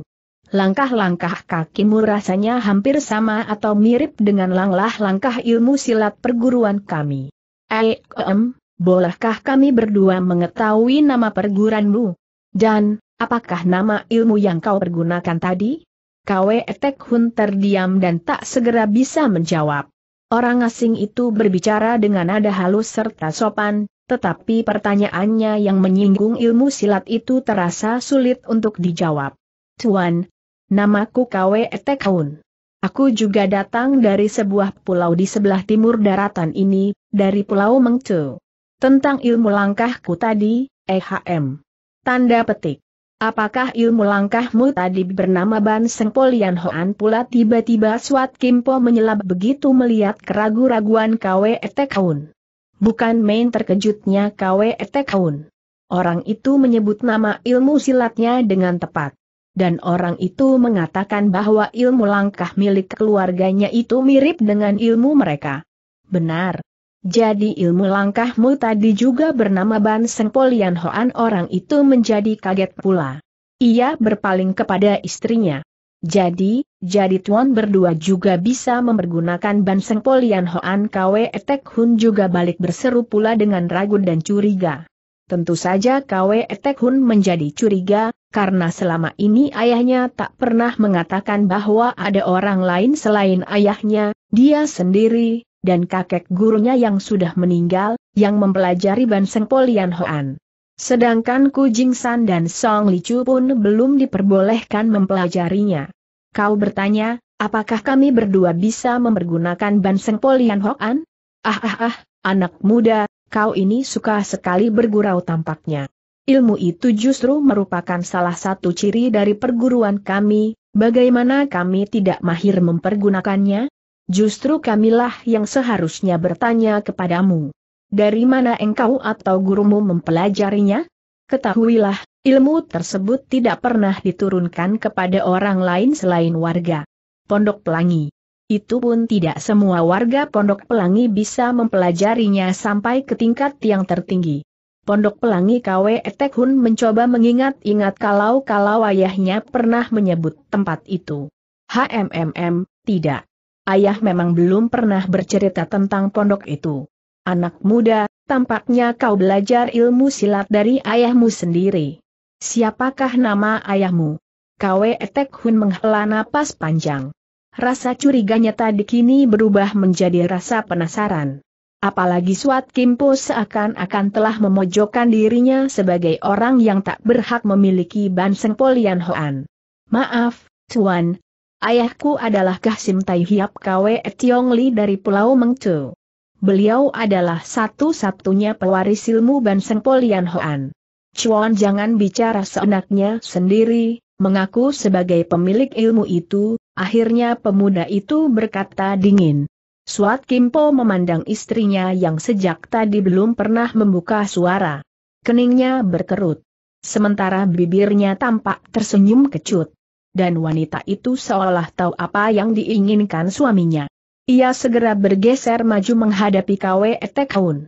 Langkah-langkah kakimu rasanya hampir sama atau mirip dengan langkah-langkah ilmu silat perguruan kami. Eh, em, bolehkah kami berdua mengetahui nama perguruanmu? Dan, Apakah nama ilmu yang kau pergunakan tadi? Kwe Etek Hun terdiam dan tak segera bisa menjawab. Orang asing itu berbicara dengan nada halus serta sopan, tetapi pertanyaannya yang menyinggung ilmu silat itu terasa sulit untuk dijawab. Tuan, namaku Kwe Etek Hun. Aku juga datang dari sebuah pulau di sebelah timur daratan ini, dari Pulau Mengcu. Tentang ilmu langkahku tadi, EHM. Tanda petik. Apakah ilmu langkahmu tadi bernama Ban Sengpo Hoan pula tiba-tiba Suat Kimpo menyelap begitu melihat keragu-raguan Kwe Etekaun. Bukan main terkejutnya Kwe Etekaun. Orang itu menyebut nama ilmu silatnya dengan tepat. Dan orang itu mengatakan bahwa ilmu langkah milik keluarganya itu mirip dengan ilmu mereka. Benar, jadi ilmu langkahmu tadi juga bernama Ban Sengpo Lian Hoan orang itu menjadi kaget pula. Ia berpaling kepada istrinya. Jadi, jadi tuan berdua juga bisa mempergunakan Ban Sengpo Lian Hoan Kwe Etek Hun juga balik berseru pula dengan ragu dan curiga. Tentu saja Kwe Etek Hun menjadi curiga, karena selama ini ayahnya tak pernah mengatakan bahwa ada orang lain selain ayahnya, dia sendiri, dan kakek gurunya yang sudah meninggal, yang mempelajari Banseng Polian Hoan. Sedangkan Ku Jing San dan Song Li Licu pun belum diperbolehkan mempelajarinya. Kau bertanya, apakah kami berdua bisa mempergunakan Banseng Polian Hoan? Ah ah ah, anak muda, kau ini suka sekali bergurau tampaknya. Ilmu itu justru merupakan salah satu ciri dari perguruan kami, bagaimana kami tidak mahir mempergunakannya? Justru kamilah yang seharusnya bertanya kepadamu. Dari mana engkau atau gurumu mempelajarinya? Ketahuilah, ilmu tersebut tidak pernah diturunkan kepada orang lain selain warga. Pondok Pelangi. Itu pun tidak semua warga Pondok Pelangi bisa mempelajarinya sampai ke tingkat yang tertinggi. Pondok Pelangi KW Hun mencoba mengingat-ingat kalau-kalau ayahnya pernah menyebut tempat itu. HMMM, tidak ayah memang belum pernah bercerita tentang pondok itu. Anak muda, tampaknya kau belajar ilmu silat dari ayahmu sendiri. Siapakah nama ayahmu? Kwe Etek Hun menghela napas panjang. Rasa curiganya tadi kini berubah menjadi rasa penasaran. Apalagi Suat Kimpo seakan-akan telah memojokkan dirinya sebagai orang yang tak berhak memiliki Banseng Polian Hoan. Maaf, Tuan, Ayahku adalah Kasim Tai Hiap Kwe Tiong Li dari Pulau Mengcu. Beliau adalah satu-satunya pewaris ilmu Banseng Polian Hoan. Chuan jangan bicara seenaknya sendiri, mengaku sebagai pemilik ilmu itu, akhirnya pemuda itu berkata dingin. Suat Kimpo memandang istrinya yang sejak tadi belum pernah membuka suara. Keningnya berkerut. Sementara bibirnya tampak tersenyum kecut dan wanita itu seolah tahu apa yang diinginkan suaminya. Ia segera bergeser maju menghadapi KWT e Kaun.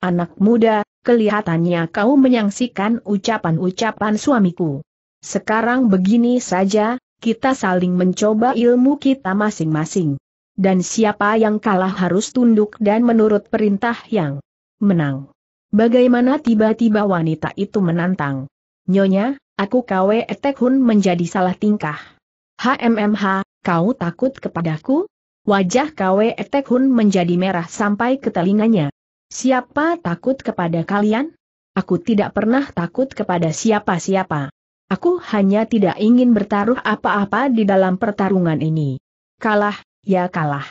Anak muda, kelihatannya kau menyaksikan ucapan-ucapan suamiku. Sekarang begini saja, kita saling mencoba ilmu kita masing-masing. Dan siapa yang kalah harus tunduk dan menurut perintah yang menang. Bagaimana tiba-tiba wanita itu menantang. Nyonya, aku etek hun menjadi salah tingkah. HMMH, kau takut kepadaku? Wajah etek hun menjadi merah sampai ke telinganya. Siapa takut kepada kalian? Aku tidak pernah takut kepada siapa-siapa. Aku hanya tidak ingin bertaruh apa-apa di dalam pertarungan ini. Kalah, ya kalah.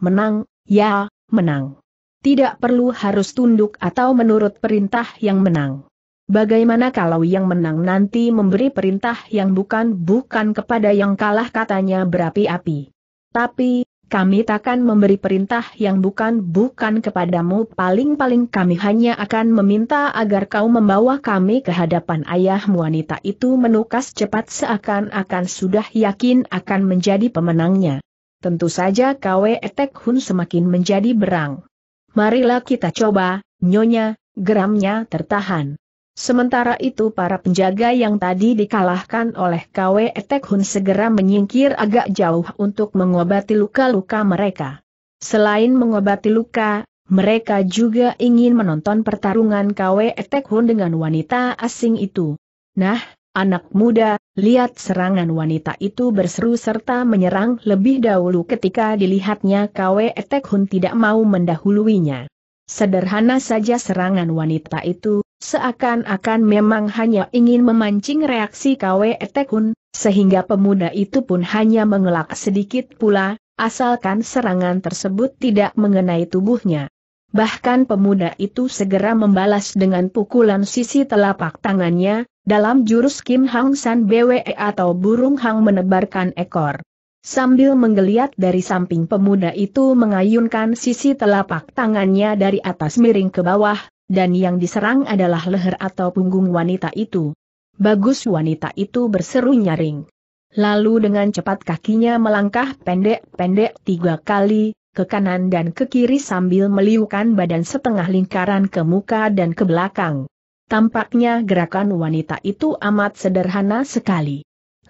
Menang, ya, menang. Tidak perlu harus tunduk atau menurut perintah yang menang. Bagaimana kalau yang menang nanti memberi perintah yang bukan-bukan kepada yang kalah katanya berapi-api. Tapi, kami takkan memberi perintah yang bukan-bukan kepadamu paling-paling kami hanya akan meminta agar kau membawa kami ke hadapan ayah wanita itu menukas cepat seakan-akan sudah yakin akan menjadi pemenangnya. Tentu saja kau Etek Hun semakin menjadi berang. Marilah kita coba, nyonya, geramnya tertahan. Sementara itu para penjaga yang tadi dikalahkan oleh Kwe Etek Hun segera menyingkir agak jauh untuk mengobati luka-luka mereka. Selain mengobati luka, mereka juga ingin menonton pertarungan Kwe Etek Hun dengan wanita asing itu. Nah, Anak muda, lihat serangan wanita itu berseru serta menyerang lebih dahulu ketika dilihatnya Kwe Etek Hun tidak mau mendahuluinya. Sederhana saja serangan wanita itu, seakan-akan memang hanya ingin memancing reaksi KW Etekun, sehingga pemuda itu pun hanya mengelak sedikit pula, asalkan serangan tersebut tidak mengenai tubuhnya. Bahkan pemuda itu segera membalas dengan pukulan sisi telapak tangannya, dalam jurus Kim Hang San BWE atau burung hang menebarkan ekor. Sambil menggeliat dari samping pemuda itu mengayunkan sisi telapak tangannya dari atas miring ke bawah, dan yang diserang adalah leher atau punggung wanita itu. Bagus wanita itu berseru nyaring. Lalu dengan cepat kakinya melangkah pendek-pendek tiga kali, ke kanan dan ke kiri sambil meliukan badan setengah lingkaran ke muka dan ke belakang. Tampaknya gerakan wanita itu amat sederhana sekali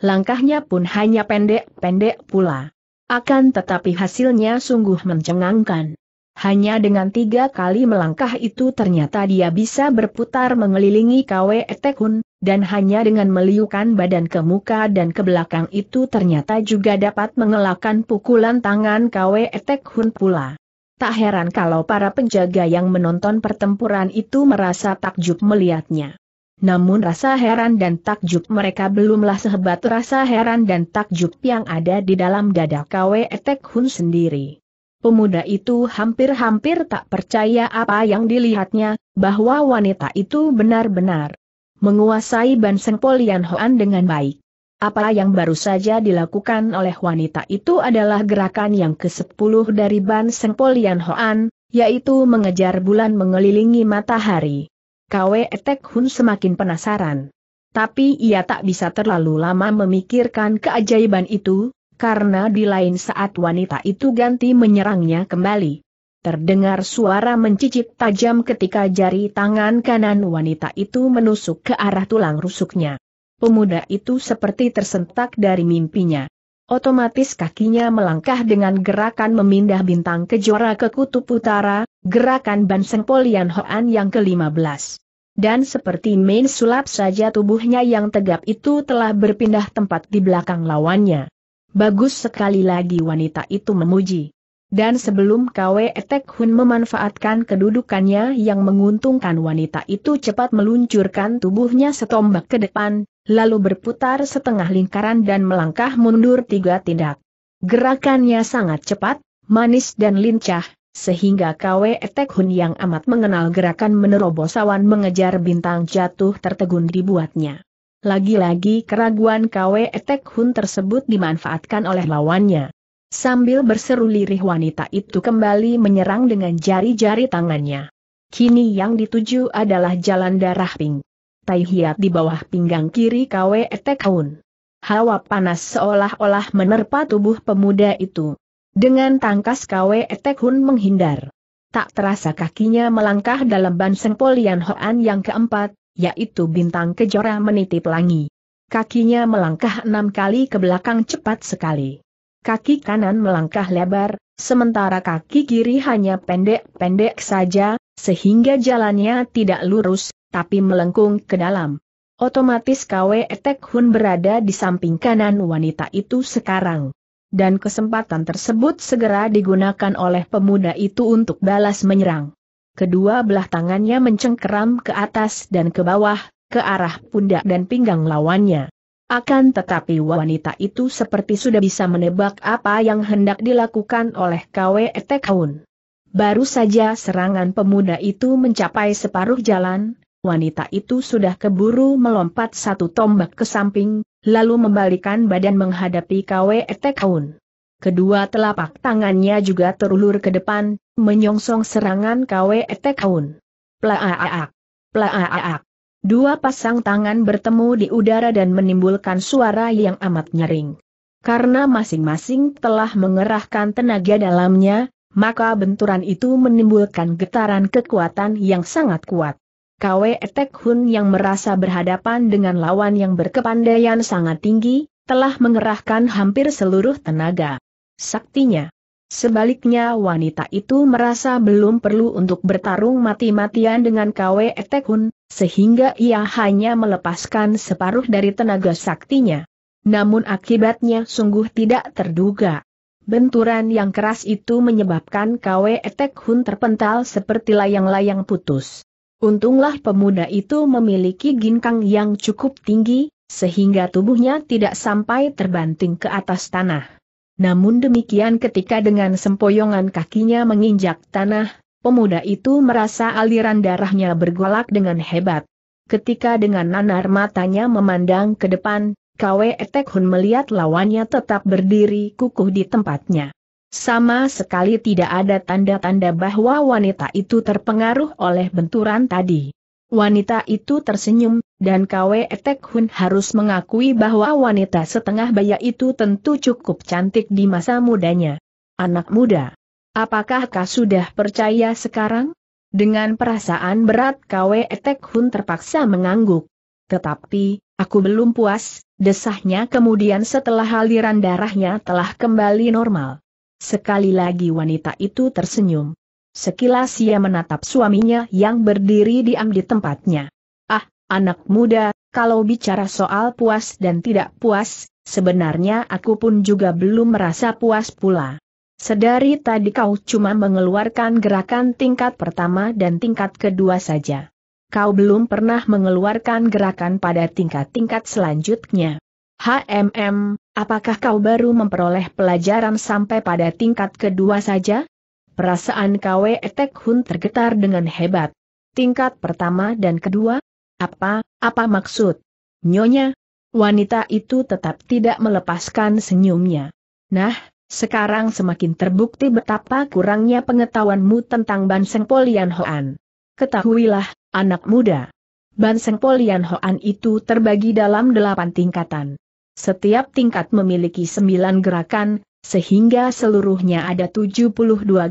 langkahnya pun hanya pendek-pendek pula. Akan tetapi hasilnya sungguh mencengangkan. Hanya dengan tiga kali melangkah itu ternyata dia bisa berputar mengelilingi KW Tekun, dan hanya dengan meliukan badan ke muka dan ke belakang itu ternyata juga dapat mengelakkan pukulan tangan KW Tekun pula. Tak heran kalau para penjaga yang menonton pertempuran itu merasa takjub melihatnya namun rasa heran dan takjub mereka belumlah sehebat rasa heran dan takjub yang ada di dalam dada KW Etek Hun sendiri. Pemuda itu hampir-hampir tak percaya apa yang dilihatnya, bahwa wanita itu benar-benar menguasai Banseng Polian Hoan dengan baik. Apa yang baru saja dilakukan oleh wanita itu adalah gerakan yang ke-10 dari Banseng Polian Hoan, yaitu mengejar bulan mengelilingi matahari. Kwe Etek Hun semakin penasaran. Tapi ia tak bisa terlalu lama memikirkan keajaiban itu, karena di lain saat wanita itu ganti menyerangnya kembali. Terdengar suara mencicit tajam ketika jari tangan kanan wanita itu menusuk ke arah tulang rusuknya. Pemuda itu seperti tersentak dari mimpinya. Otomatis kakinya melangkah dengan gerakan memindah bintang kejora ke kutub utara, gerakan Banseng Polian Hoan yang ke-15. Dan seperti main sulap saja tubuhnya yang tegap itu telah berpindah tempat di belakang lawannya. Bagus sekali lagi wanita itu memuji. Dan sebelum KW Etek Hun memanfaatkan kedudukannya yang menguntungkan wanita itu cepat meluncurkan tubuhnya setombak ke depan, lalu berputar setengah lingkaran dan melangkah mundur tiga tindak. Gerakannya sangat cepat, manis dan lincah, sehingga KW Etek Hun yang amat mengenal gerakan menerobos awan mengejar bintang jatuh tertegun dibuatnya. Lagi-lagi keraguan KW Etek Hun tersebut dimanfaatkan oleh lawannya. Sambil berseru lirih wanita itu kembali menyerang dengan jari-jari tangannya. Kini yang dituju adalah jalan darah pink tai hiat di bawah pinggang kiri Kwe Hun. Hawa panas seolah-olah menerpa tubuh pemuda itu. Dengan tangkas Kwe Hun menghindar. Tak terasa kakinya melangkah dalam banseng polian Hoan yang keempat, yaitu bintang kejora menitip pelangi. Kakinya melangkah enam kali ke belakang cepat sekali. Kaki kanan melangkah lebar, sementara kaki kiri hanya pendek-pendek saja, sehingga jalannya tidak lurus, tapi melengkung ke dalam. Otomatis KW Etek Hun berada di samping kanan wanita itu sekarang. Dan kesempatan tersebut segera digunakan oleh pemuda itu untuk balas menyerang. Kedua belah tangannya mencengkeram ke atas dan ke bawah, ke arah pundak dan pinggang lawannya. Akan tetapi wanita itu seperti sudah bisa menebak apa yang hendak dilakukan oleh KW Hun. Baru saja serangan pemuda itu mencapai separuh jalan, wanita itu sudah keburu melompat satu tombak ke samping, lalu membalikan badan menghadapi Kwe Kaun. Kedua telapak tangannya juga terulur ke depan, menyongsong serangan KWT Kaun. Plaaak! Plaaak! Dua pasang tangan bertemu di udara dan menimbulkan suara yang amat nyering. Karena masing-masing telah mengerahkan tenaga dalamnya, maka benturan itu menimbulkan getaran kekuatan yang sangat kuat. KW Etek Hun yang merasa berhadapan dengan lawan yang berkepandaian sangat tinggi, telah mengerahkan hampir seluruh tenaga. Saktinya. Sebaliknya wanita itu merasa belum perlu untuk bertarung mati-matian dengan KW Etek Hun, sehingga ia hanya melepaskan separuh dari tenaga saktinya. Namun akibatnya sungguh tidak terduga. Benturan yang keras itu menyebabkan KW Etek Hun terpental seperti layang-layang putus. Untunglah pemuda itu memiliki ginkang yang cukup tinggi, sehingga tubuhnya tidak sampai terbanting ke atas tanah. Namun demikian ketika dengan sempoyongan kakinya menginjak tanah, pemuda itu merasa aliran darahnya bergolak dengan hebat. Ketika dengan nanar matanya memandang ke depan, Kwe Etek Hun melihat lawannya tetap berdiri kukuh di tempatnya. Sama sekali tidak ada tanda-tanda bahwa wanita itu terpengaruh oleh benturan tadi. Wanita itu tersenyum, dan Kwe Etek Hun harus mengakui bahwa wanita setengah baya itu tentu cukup cantik di masa mudanya. Anak muda. Apakah kau sudah percaya sekarang? Dengan perasaan berat Kwe Etek Hun terpaksa mengangguk. Tetapi, aku belum puas, desahnya kemudian setelah aliran darahnya telah kembali normal. Sekali lagi wanita itu tersenyum. Sekilas ia menatap suaminya yang berdiri diam di tempatnya. Ah, anak muda, kalau bicara soal puas dan tidak puas, sebenarnya aku pun juga belum merasa puas pula. Sedari tadi kau cuma mengeluarkan gerakan tingkat pertama dan tingkat kedua saja. Kau belum pernah mengeluarkan gerakan pada tingkat-tingkat selanjutnya. HMM, apakah kau baru memperoleh pelajaran sampai pada tingkat kedua saja? Perasaan KW Etek Hun tergetar dengan hebat. Tingkat pertama dan kedua? Apa, apa maksud? Nyonya, wanita itu tetap tidak melepaskan senyumnya. Nah, sekarang semakin terbukti betapa kurangnya pengetahuanmu tentang Banseng Polian Hoan. Ketahuilah, anak muda. Banseng Polian Hoan itu terbagi dalam delapan tingkatan. Setiap tingkat memiliki sembilan gerakan, sehingga seluruhnya ada 72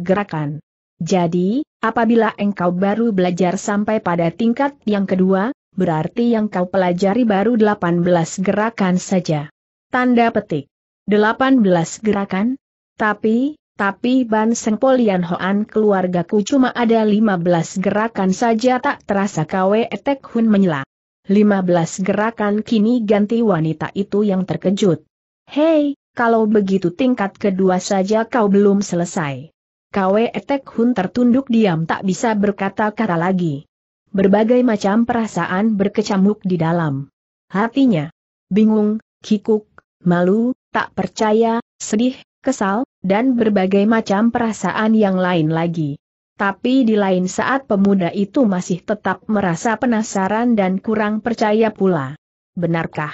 gerakan. Jadi, apabila engkau baru belajar sampai pada tingkat yang kedua, berarti yang kau pelajari baru delapan belas gerakan saja. Tanda petik. delapan belas gerakan? Tapi, tapi Ban Seng Polian Hoan keluargaku cuma ada lima belas gerakan saja tak terasa Kwe Etek Hun menyela. 15 gerakan kini ganti wanita itu yang terkejut. Hei, kalau begitu tingkat kedua saja kau belum selesai. Kwe Etek Hun tertunduk diam tak bisa berkata-kata lagi. Berbagai macam perasaan berkecamuk di dalam hatinya. Bingung, kikuk, malu, tak percaya, sedih, kesal, dan berbagai macam perasaan yang lain lagi. Tapi di lain saat pemuda itu masih tetap merasa penasaran dan kurang percaya pula. Benarkah?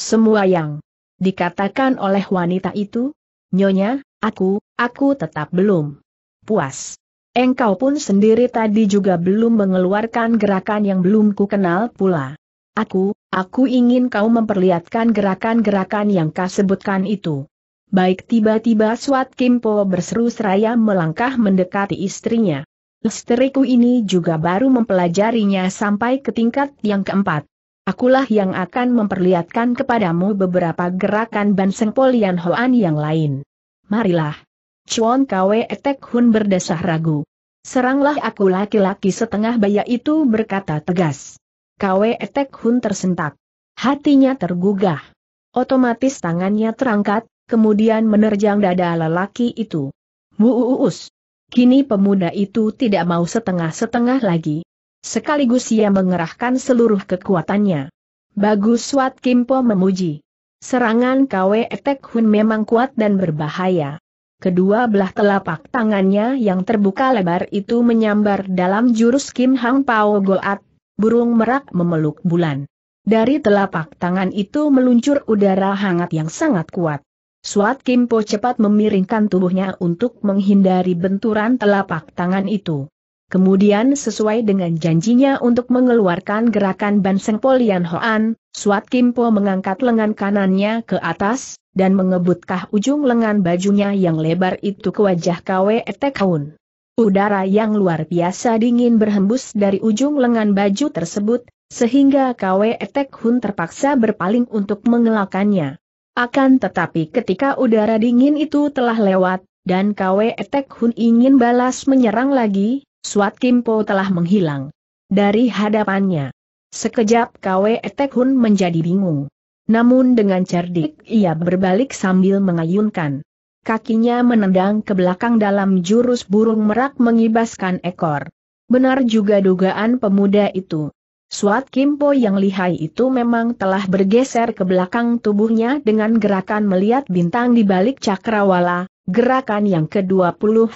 Semua yang dikatakan oleh wanita itu? Nyonya, aku, aku tetap belum puas. Engkau pun sendiri tadi juga belum mengeluarkan gerakan yang belum kukenal pula. Aku, aku ingin kau memperlihatkan gerakan-gerakan yang kau sebutkan itu. Baik tiba-tiba Swat Kimpo berseru seraya melangkah mendekati istrinya. Istriku ini juga baru mempelajarinya sampai ke tingkat yang keempat. Akulah yang akan memperlihatkan kepadamu beberapa gerakan Banseng Polian Hoan yang lain. Marilah. Chuan Kwe Etek Hun berdesah ragu. Seranglah aku laki-laki setengah baya itu berkata tegas. Kwe Etek Hun tersentak. Hatinya tergugah. Otomatis tangannya terangkat, kemudian menerjang dada lelaki itu. Muuus. Kini pemuda itu tidak mau setengah-setengah lagi. Sekaligus ia mengerahkan seluruh kekuatannya. Bagus Wat Kimpo memuji. Serangan Kwe Etek Hun memang kuat dan berbahaya. Kedua belah telapak tangannya yang terbuka lebar itu menyambar dalam jurus Kim Hang Pao Goat, burung merak memeluk bulan. Dari telapak tangan itu meluncur udara hangat yang sangat kuat. Suat Kimpo cepat memiringkan tubuhnya untuk menghindari benturan telapak tangan itu. Kemudian sesuai dengan janjinya untuk mengeluarkan gerakan Banseng Polian Hoan, Suat Kimpo mengangkat lengan kanannya ke atas, dan mengebutkah ujung lengan bajunya yang lebar itu ke wajah Kwe Etekaun. Udara yang luar biasa dingin berhembus dari ujung lengan baju tersebut, sehingga Kwe Etek Hun terpaksa berpaling untuk mengelakannya. Akan tetapi ketika udara dingin itu telah lewat, dan Kwe Etek Hun ingin balas menyerang lagi, Suat Kimpo telah menghilang dari hadapannya. Sekejap Kwe Etek Hun menjadi bingung. Namun dengan cerdik ia berbalik sambil mengayunkan. Kakinya menendang ke belakang dalam jurus burung merak mengibaskan ekor. Benar juga dugaan pemuda itu. Suat Kimpo yang lihai itu memang telah bergeser ke belakang tubuhnya dengan gerakan melihat bintang di balik cakrawala, gerakan yang ke-21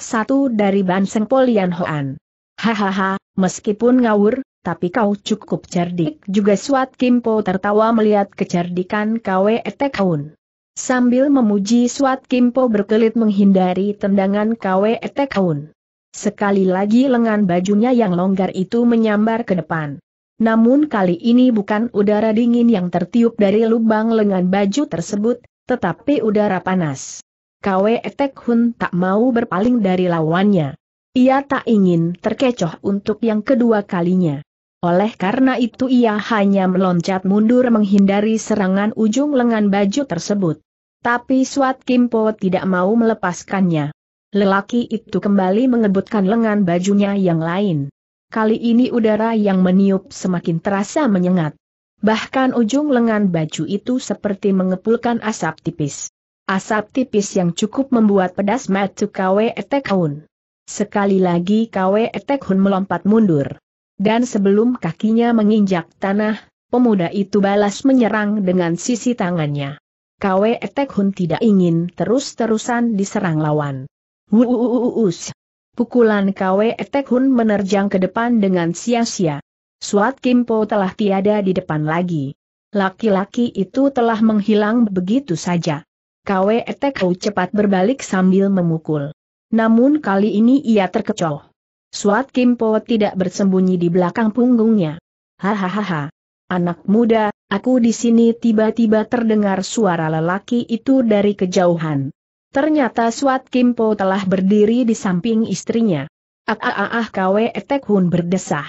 dari Banseng Polian Hoan. Hahaha, meskipun ngawur, tapi kau cukup cerdik juga Suat Kimpo tertawa melihat kecerdikan Etek Haun. E Sambil memuji Suat Kimpo berkelit menghindari tendangan Etek Haun. E Sekali lagi lengan bajunya yang longgar itu menyambar ke depan. Namun kali ini bukan udara dingin yang tertiup dari lubang lengan baju tersebut, tetapi udara panas. Kwe Tek Hun tak mau berpaling dari lawannya. Ia tak ingin terkecoh untuk yang kedua kalinya. Oleh karena itu ia hanya meloncat mundur menghindari serangan ujung lengan baju tersebut. Tapi Suat Kimpo tidak mau melepaskannya. Lelaki itu kembali mengebutkan lengan bajunya yang lain kali ini udara yang meniup semakin terasa menyengat. Bahkan ujung lengan baju itu seperti mengepulkan asap tipis. Asap tipis yang cukup membuat pedas matu Etek Etekun. Sekali lagi Etek Etekun melompat mundur. Dan sebelum kakinya menginjak tanah, pemuda itu balas menyerang dengan sisi tangannya. Etek Etekhun tidak ingin terus-terusan diserang lawan. Wuuuus. Pukulan Kwe Etek Hun menerjang ke depan dengan sia-sia. Suat Kimpo telah tiada di depan lagi. Laki-laki itu telah menghilang begitu saja. Kwe Etek Hun cepat berbalik sambil memukul. Namun kali ini ia terkecoh. Suat Kimpo tidak bersembunyi di belakang punggungnya. Hahaha. Anak muda, aku di sini tiba-tiba terdengar suara lelaki itu dari kejauhan. Ternyata Suat Kimpo telah berdiri di samping istrinya. Ah ah ah ah Kwe Etek Hun berdesah.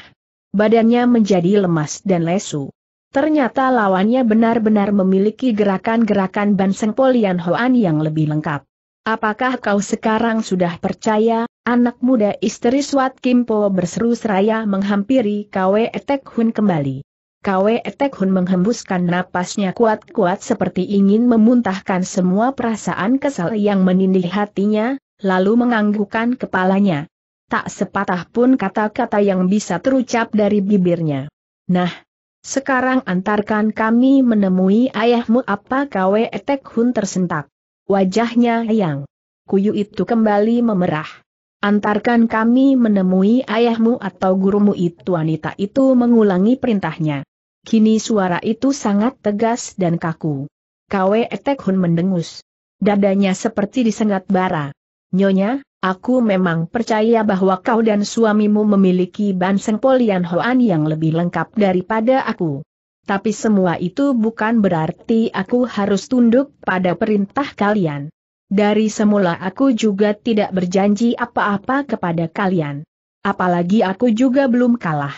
Badannya menjadi lemas dan lesu. Ternyata lawannya benar-benar memiliki gerakan-gerakan Banseng Polian Hoan yang lebih lengkap. Apakah kau sekarang sudah percaya, anak muda istri Suat Kimpo berseru seraya menghampiri Kwe Etek Hun kembali. Kwe Etek Hun menghembuskan napasnya kuat-kuat seperti ingin memuntahkan semua perasaan kesal yang menindih hatinya, lalu menganggukkan kepalanya. Tak sepatah pun kata-kata yang bisa terucap dari bibirnya. Nah, sekarang antarkan kami menemui ayahmu apa Kwe Etek Hun tersentak. Wajahnya yang kuyu itu kembali memerah. Antarkan kami menemui ayahmu atau gurumu itu wanita itu mengulangi perintahnya. Kini suara itu sangat tegas dan kaku. Kwe hun mendengus. Dadanya seperti disengat bara. Nyonya, aku memang percaya bahwa kau dan suamimu memiliki banseng polian hoan yang lebih lengkap daripada aku. Tapi semua itu bukan berarti aku harus tunduk pada perintah kalian. Dari semula aku juga tidak berjanji apa-apa kepada kalian. Apalagi aku juga belum kalah.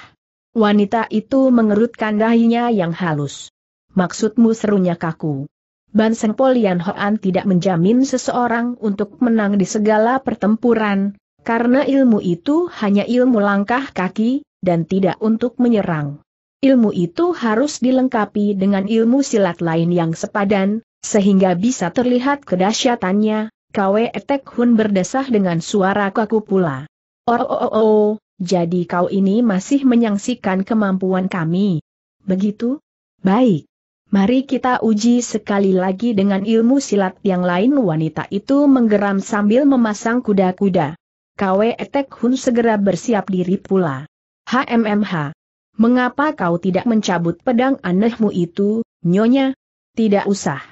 Wanita itu mengerutkan dahinya yang halus. Maksudmu serunya kaku. Banseng Polian Hoan tidak menjamin seseorang untuk menang di segala pertempuran, karena ilmu itu hanya ilmu langkah kaki, dan tidak untuk menyerang. Ilmu itu harus dilengkapi dengan ilmu silat lain yang sepadan, sehingga bisa terlihat kedahsyatannya, Kwe Etek Hun berdesah dengan suara kaku pula. Oh, oh, oh, oh, jadi kau ini masih menyangsikan kemampuan kami. Begitu? Baik. Mari kita uji sekali lagi dengan ilmu silat yang lain wanita itu menggeram sambil memasang kuda-kuda. KW Etek Hun segera bersiap diri pula. HMMH. Mengapa kau tidak mencabut pedang anehmu itu, nyonya? Tidak usah.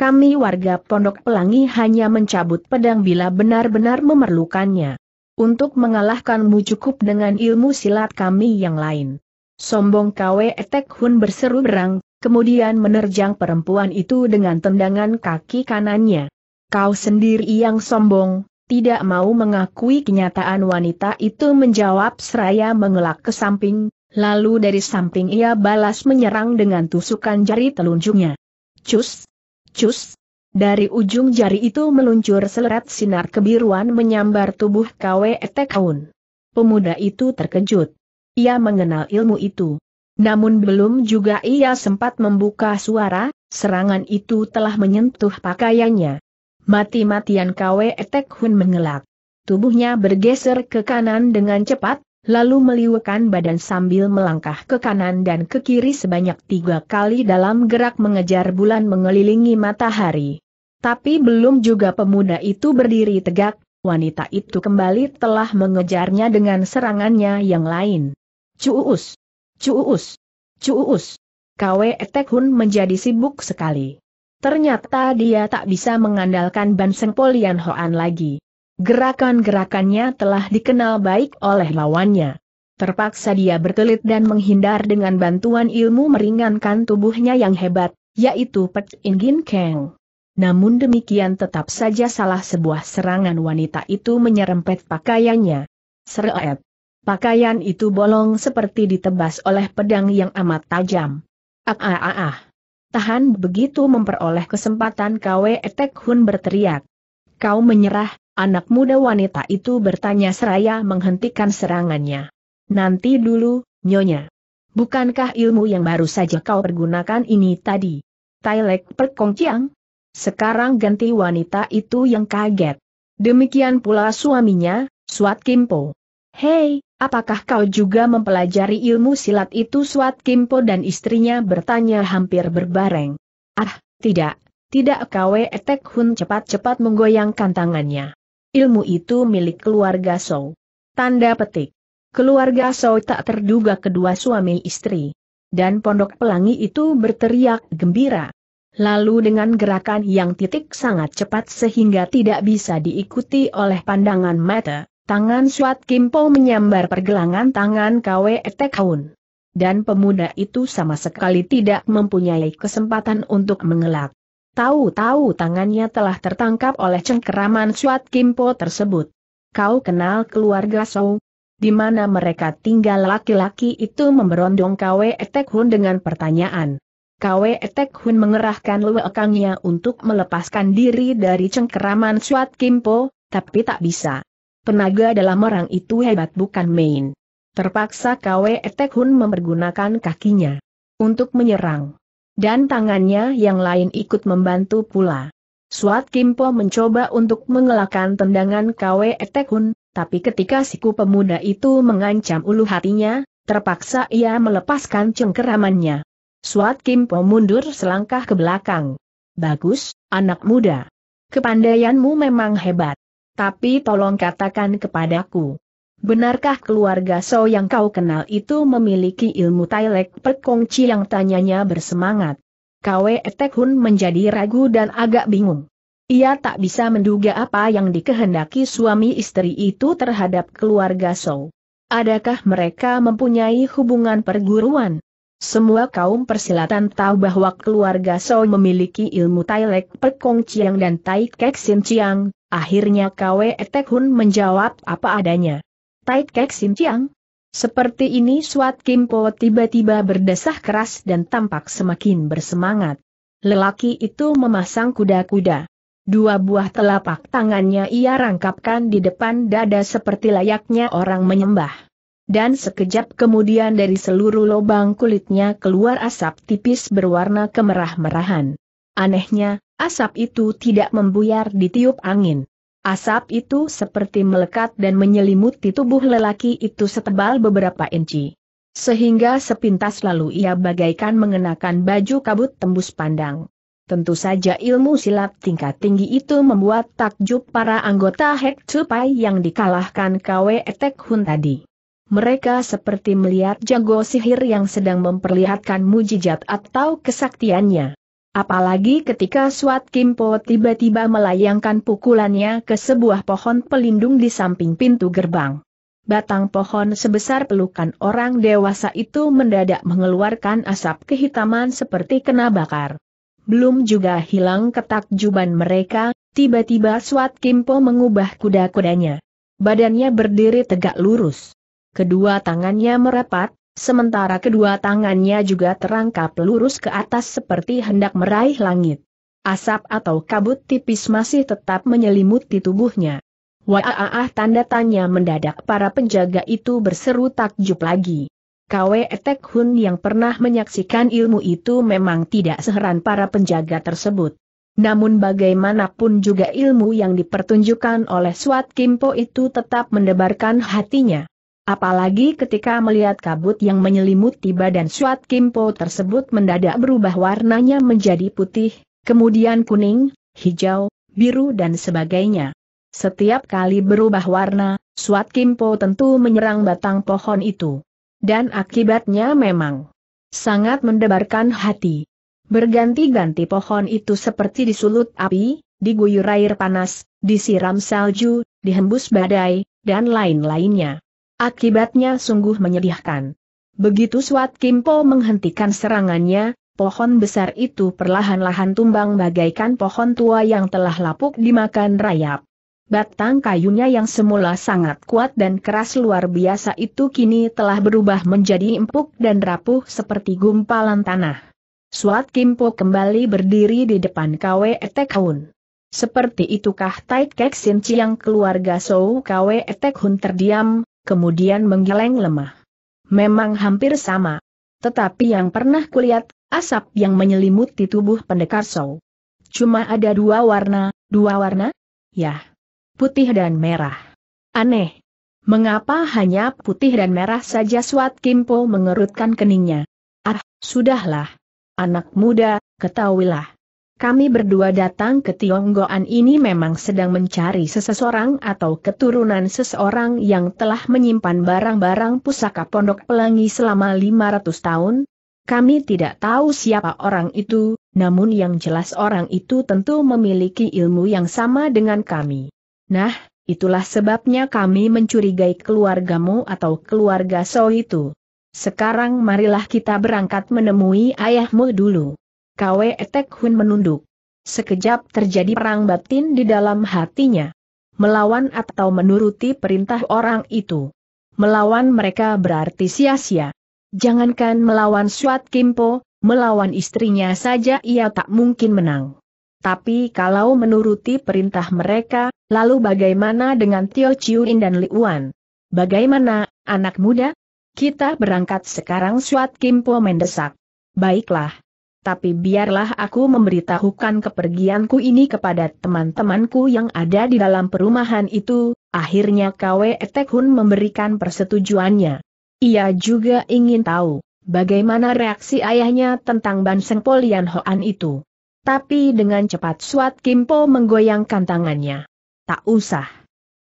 Kami warga Pondok Pelangi hanya mencabut pedang bila benar-benar memerlukannya. Untuk mengalahkanmu cukup dengan ilmu silat kami yang lain. Sombong Kwe Etek Hun berseru berang, kemudian menerjang perempuan itu dengan tendangan kaki kanannya. Kau sendiri yang sombong, tidak mau mengakui kenyataan wanita itu menjawab seraya mengelak ke samping, lalu dari samping ia balas menyerang dengan tusukan jari telunjuknya. Cus! Cus! Dari ujung jari itu meluncur selerat sinar kebiruan menyambar tubuh KW Etekaun. Pemuda itu terkejut. Ia mengenal ilmu itu. Namun belum juga ia sempat membuka suara, serangan itu telah menyentuh pakaiannya. Mati-matian KW Etek Hun mengelak. Tubuhnya bergeser ke kanan dengan cepat, lalu meliukan badan sambil melangkah ke kanan dan ke kiri sebanyak tiga kali dalam gerak mengejar bulan mengelilingi matahari. Tapi belum juga pemuda itu berdiri tegak, wanita itu kembali telah mengejarnya dengan serangannya yang lain. Cuus! Cuus! Cuus! Kwe hun menjadi sibuk sekali. Ternyata dia tak bisa mengandalkan Ban Seng Polian Hoan lagi. Gerakan-gerakannya telah dikenal baik oleh lawannya. Terpaksa dia berkelit dan menghindar dengan bantuan ilmu meringankan tubuhnya yang hebat, yaitu Pet Ingin Kang. Namun demikian tetap saja salah sebuah serangan wanita itu menyerempet pakaiannya. Seret. Pakaian itu bolong seperti ditebas oleh pedang yang amat tajam. Ah ah ah ah. Tahan begitu memperoleh kesempatan Kwe Etek Hun berteriak. Kau menyerah, Anak muda wanita itu bertanya seraya menghentikan serangannya. Nanti dulu, Nyonya. Bukankah ilmu yang baru saja kau pergunakan ini tadi? Tailek perkongciang? Sekarang ganti wanita itu yang kaget. Demikian pula suaminya, Suat Kimpo. Hei, apakah kau juga mempelajari ilmu silat itu Suat Kimpo dan istrinya bertanya hampir berbareng. Ah, tidak, tidak kau Etek Hun cepat-cepat menggoyangkan tangannya. Ilmu itu milik keluarga So. Tanda petik. Keluarga So tak terduga kedua suami istri. Dan pondok pelangi itu berteriak gembira. Lalu dengan gerakan yang titik sangat cepat sehingga tidak bisa diikuti oleh pandangan mata, tangan Suat Kimpo menyambar pergelangan tangan KW Etekaun. Dan pemuda itu sama sekali tidak mempunyai kesempatan untuk mengelak. Tahu-tahu tangannya telah tertangkap oleh cengkeraman Suat Kimpo tersebut. Kau kenal keluarga So? Di mana mereka tinggal laki-laki itu memberondong Kwe Etek Hun dengan pertanyaan. Kwe Etek Hun mengerahkan lewekangnya untuk melepaskan diri dari cengkeraman Suat Kimpo, tapi tak bisa. Tenaga dalam orang itu hebat bukan main. Terpaksa Kwe Etek Hun mempergunakan kakinya untuk menyerang. Dan tangannya yang lain ikut membantu pula. Suat Kimpo mencoba untuk mengelakkan tendangan Kwe Etekun, tapi ketika siku pemuda itu mengancam ulu hatinya, terpaksa ia melepaskan cengkeramannya. Suat Kimpo mundur selangkah ke belakang. Bagus, anak muda. Kepandaianmu memang hebat. Tapi tolong katakan kepadaku, Benarkah keluarga So yang kau kenal itu memiliki ilmu Tailek Perkongci yang tanyanya bersemangat? Kwe Hun menjadi ragu dan agak bingung. Ia tak bisa menduga apa yang dikehendaki suami istri itu terhadap keluarga So. Adakah mereka mempunyai hubungan perguruan? Semua kaum persilatan tahu bahwa keluarga So memiliki ilmu Tailek Perkong Chiang dan Tai Kek Sin Chiang, akhirnya Kwe Hun menjawab apa adanya. Tai Kek Sim Chiang? Seperti ini Suat Kim Po tiba-tiba berdesah keras dan tampak semakin bersemangat. Lelaki itu memasang kuda-kuda. Dua buah telapak tangannya ia rangkapkan di depan dada seperti layaknya orang menyembah. Dan sekejap kemudian dari seluruh lubang kulitnya keluar asap tipis berwarna kemerah-merahan. Anehnya, asap itu tidak membuyar di tiup angin. Asap itu seperti melekat dan menyelimuti tubuh lelaki itu setebal beberapa inci. Sehingga sepintas lalu ia bagaikan mengenakan baju kabut tembus pandang. Tentu saja ilmu silat tingkat tinggi itu membuat takjub para anggota Hek Tupai yang dikalahkan KW Etek Hun tadi. Mereka seperti melihat jago sihir yang sedang memperlihatkan mujizat atau kesaktiannya. Apalagi ketika Suat Kimpo tiba-tiba melayangkan pukulannya ke sebuah pohon pelindung di samping pintu gerbang. Batang pohon sebesar pelukan orang dewasa itu mendadak mengeluarkan asap kehitaman seperti kena bakar. Belum juga hilang ketakjuban mereka, tiba-tiba Suat Kimpo mengubah kuda-kudanya. Badannya berdiri tegak lurus. Kedua tangannya merapat, Sementara kedua tangannya juga terangkap lurus ke atas seperti hendak meraih langit. Asap atau kabut tipis masih tetap menyelimuti tubuhnya. Waaah tanda tanya mendadak para penjaga itu berseru takjub lagi. Kwe Etek Hun yang pernah menyaksikan ilmu itu memang tidak seheran para penjaga tersebut. Namun bagaimanapun juga ilmu yang dipertunjukkan oleh Suat Kimpo itu tetap mendebarkan hatinya. Apalagi ketika melihat kabut yang menyelimuti badan Suat Kimpo tersebut mendadak berubah warnanya menjadi putih, kemudian kuning, hijau, biru dan sebagainya. Setiap kali berubah warna, Suat Kimpo tentu menyerang batang pohon itu. Dan akibatnya memang sangat mendebarkan hati. Berganti-ganti pohon itu seperti disulut api, diguyur air panas, disiram salju, dihembus badai, dan lain-lainnya. Akibatnya sungguh menyedihkan. Begitu Swat Kimpo menghentikan serangannya, pohon besar itu perlahan-lahan tumbang bagaikan pohon tua yang telah lapuk dimakan rayap. Batang kayunya yang semula sangat kuat dan keras luar biasa itu kini telah berubah menjadi empuk dan rapuh seperti gumpalan tanah. Swat Kimpo kembali berdiri di depan KW Hun. Seperti itukah Tai Kek Sin Chiang keluarga Sou KW Hun terdiam, kemudian menggeleng lemah. Memang hampir sama. Tetapi yang pernah kulihat, asap yang menyelimuti tubuh pendekar Sou. Cuma ada dua warna, dua warna? Yah. Putih dan merah. Aneh. Mengapa hanya putih dan merah saja Swat Kimpo mengerutkan keningnya? Ah, sudahlah. Anak muda, ketahuilah. Kami berdua datang ke Tionggoan ini memang sedang mencari seseorang atau keturunan seseorang yang telah menyimpan barang-barang pusaka Pondok Pelangi selama 500 tahun. Kami tidak tahu siapa orang itu, namun yang jelas orang itu tentu memiliki ilmu yang sama dengan kami. Nah, itulah sebabnya kami mencurigai keluargamu atau keluarga So itu. Sekarang marilah kita berangkat menemui ayahmu dulu. KW Etek Hun menunduk. Sekejap terjadi perang batin di dalam hatinya. Melawan atau menuruti perintah orang itu. Melawan mereka berarti sia-sia. Jangankan melawan Suat Kimpo, melawan istrinya saja ia tak mungkin menang. Tapi kalau menuruti perintah mereka, lalu bagaimana dengan Tio Chiuin dan Liuan? Bagaimana, anak muda? Kita berangkat sekarang Suat Kimpo mendesak. Baiklah, tapi biarlah aku memberitahukan kepergianku ini kepada teman-temanku yang ada di dalam perumahan itu, akhirnya Kwe Etekhun memberikan persetujuannya. Ia juga ingin tahu, bagaimana reaksi ayahnya tentang Banseng Polian Hoan itu. Tapi dengan cepat Suat Kimpo menggoyangkan tangannya. Tak usah.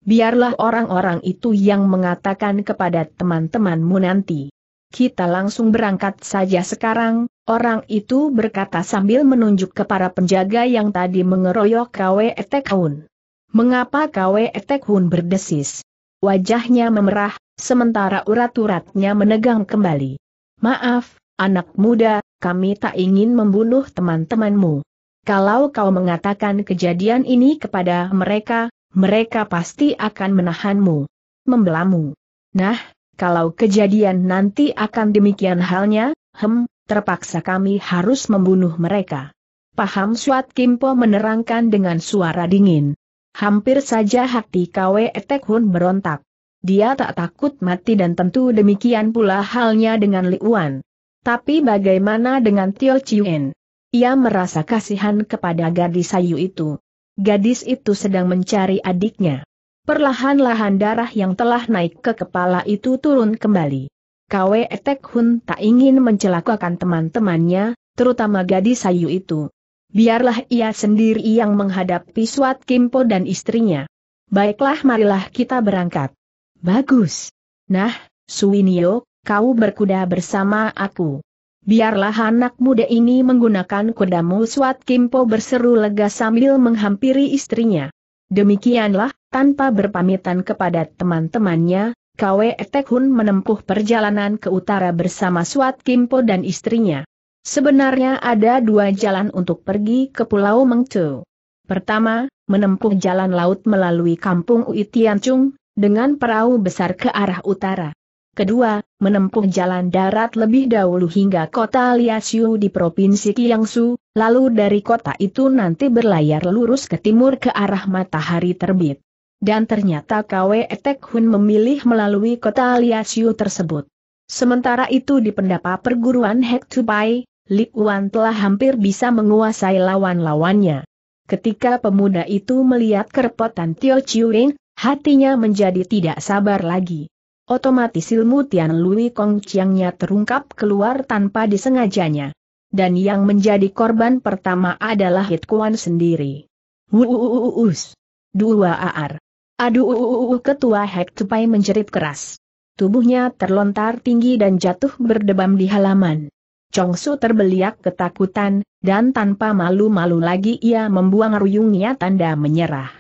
Biarlah orang-orang itu yang mengatakan kepada teman-temanmu nanti kita langsung berangkat saja sekarang, orang itu berkata sambil menunjuk ke para penjaga yang tadi mengeroyok Kwe etekhun. Mengapa Kwe etekhun berdesis? Wajahnya memerah, sementara urat-uratnya menegang kembali. Maaf, anak muda, kami tak ingin membunuh teman-temanmu. Kalau kau mengatakan kejadian ini kepada mereka, mereka pasti akan menahanmu. Membelamu. Nah, kalau kejadian nanti akan demikian halnya, hem, terpaksa kami harus membunuh mereka. Paham Suat Kimpo menerangkan dengan suara dingin. Hampir saja hati KW Hun berontak. Dia tak takut mati dan tentu demikian pula halnya dengan Liuan. Tapi bagaimana dengan Tio Chien? Ia merasa kasihan kepada gadis sayu itu. Gadis itu sedang mencari adiknya. Perlahan-lahan darah yang telah naik ke kepala itu turun kembali. Kwe Tek Hun tak ingin mencelakakan teman-temannya, terutama gadis sayu itu. Biarlah ia sendiri yang menghadapi Suat Kimpo dan istrinya. Baiklah marilah kita berangkat. Bagus. Nah, Suwinio, kau berkuda bersama aku. Biarlah anak muda ini menggunakan kudamu Suat Kimpo berseru lega sambil menghampiri istrinya. Demikianlah, tanpa berpamitan kepada teman-temannya, Kwe Tek Hun menempuh perjalanan ke utara bersama Suat Kimpo dan istrinya. Sebenarnya ada dua jalan untuk pergi ke Pulau Mengcu. Pertama, menempuh jalan laut melalui kampung Ui Tianchung, dengan perahu besar ke arah utara. Kedua, menempuh jalan darat lebih dahulu hingga kota Liasiu di Provinsi Kiangsu, lalu dari kota itu nanti berlayar lurus ke timur ke arah matahari terbit dan ternyata Kwe Etek Hun memilih melalui kota Liasiu tersebut. Sementara itu di pendapa perguruan Hek Tupai, Li Wan telah hampir bisa menguasai lawan-lawannya. Ketika pemuda itu melihat kerepotan Tio Chiwing, hatinya menjadi tidak sabar lagi. Otomatis ilmu Tian Lui Kong Chiangnya terungkap keluar tanpa disengajanya. Dan yang menjadi korban pertama adalah Hit Kuan sendiri. Wuuuus. Dua aar. Aduh, ketua Hek Tupai menjerit keras. Tubuhnya terlontar tinggi dan jatuh berdebam di halaman. Chong Su terbeliak ketakutan, dan tanpa malu-malu lagi ia membuang ruyungnya tanda menyerah.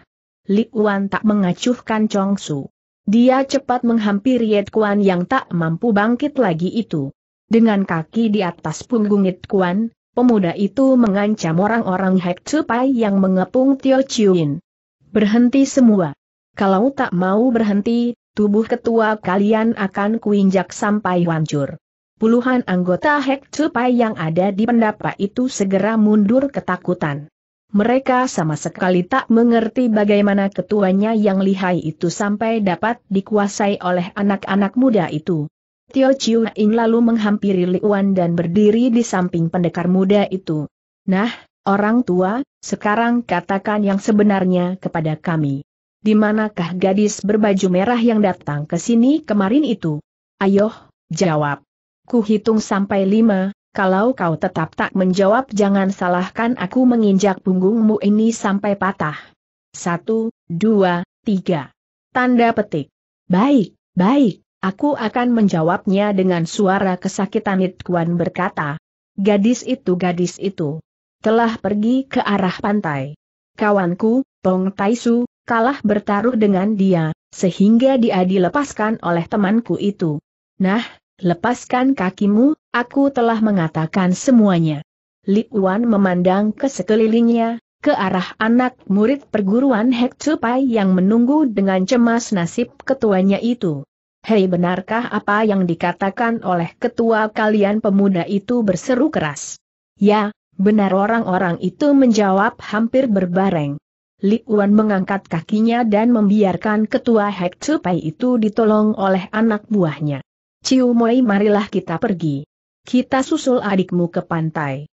Li Wan tak mengacuhkan Chong Su. Dia cepat menghampiri Yit Kuan yang tak mampu bangkit lagi itu. Dengan kaki di atas punggung Yit Kuan, pemuda itu mengancam orang-orang Hek Tupai yang mengepung Tio Chiuin. Berhenti semua. Kalau tak mau berhenti, tubuh ketua kalian akan kuinjak sampai hancur. Puluhan anggota Hek Cupai yang ada di pendapa itu segera mundur ketakutan. Mereka sama sekali tak mengerti bagaimana ketuanya yang lihai itu sampai dapat dikuasai oleh anak-anak muda itu. Tio Chiu Ing lalu menghampiri Liuan dan berdiri di samping pendekar muda itu. Nah, orang tua, sekarang katakan yang sebenarnya kepada kami di manakah gadis berbaju merah yang datang ke sini kemarin itu? Ayo, jawab. Ku hitung sampai lima, kalau kau tetap tak menjawab jangan salahkan aku menginjak punggungmu ini sampai patah. Satu, dua, tiga. Tanda petik. Baik, baik, aku akan menjawabnya dengan suara kesakitan Itkuan berkata. Gadis itu gadis itu. Telah pergi ke arah pantai. Kawanku, Tong Taisu, kalah bertaruh dengan dia, sehingga dia dilepaskan oleh temanku itu. Nah, lepaskan kakimu, aku telah mengatakan semuanya. Li Wan memandang ke sekelilingnya, ke arah anak murid perguruan Hek Cupai yang menunggu dengan cemas nasib ketuanya itu. Hei benarkah apa yang dikatakan oleh ketua kalian pemuda itu berseru keras? Ya, benar orang-orang itu menjawab hampir berbareng. Li Wan mengangkat kakinya dan membiarkan ketua Hek Cupai itu ditolong oleh anak buahnya. Ciu Moi marilah kita pergi. Kita susul adikmu ke pantai.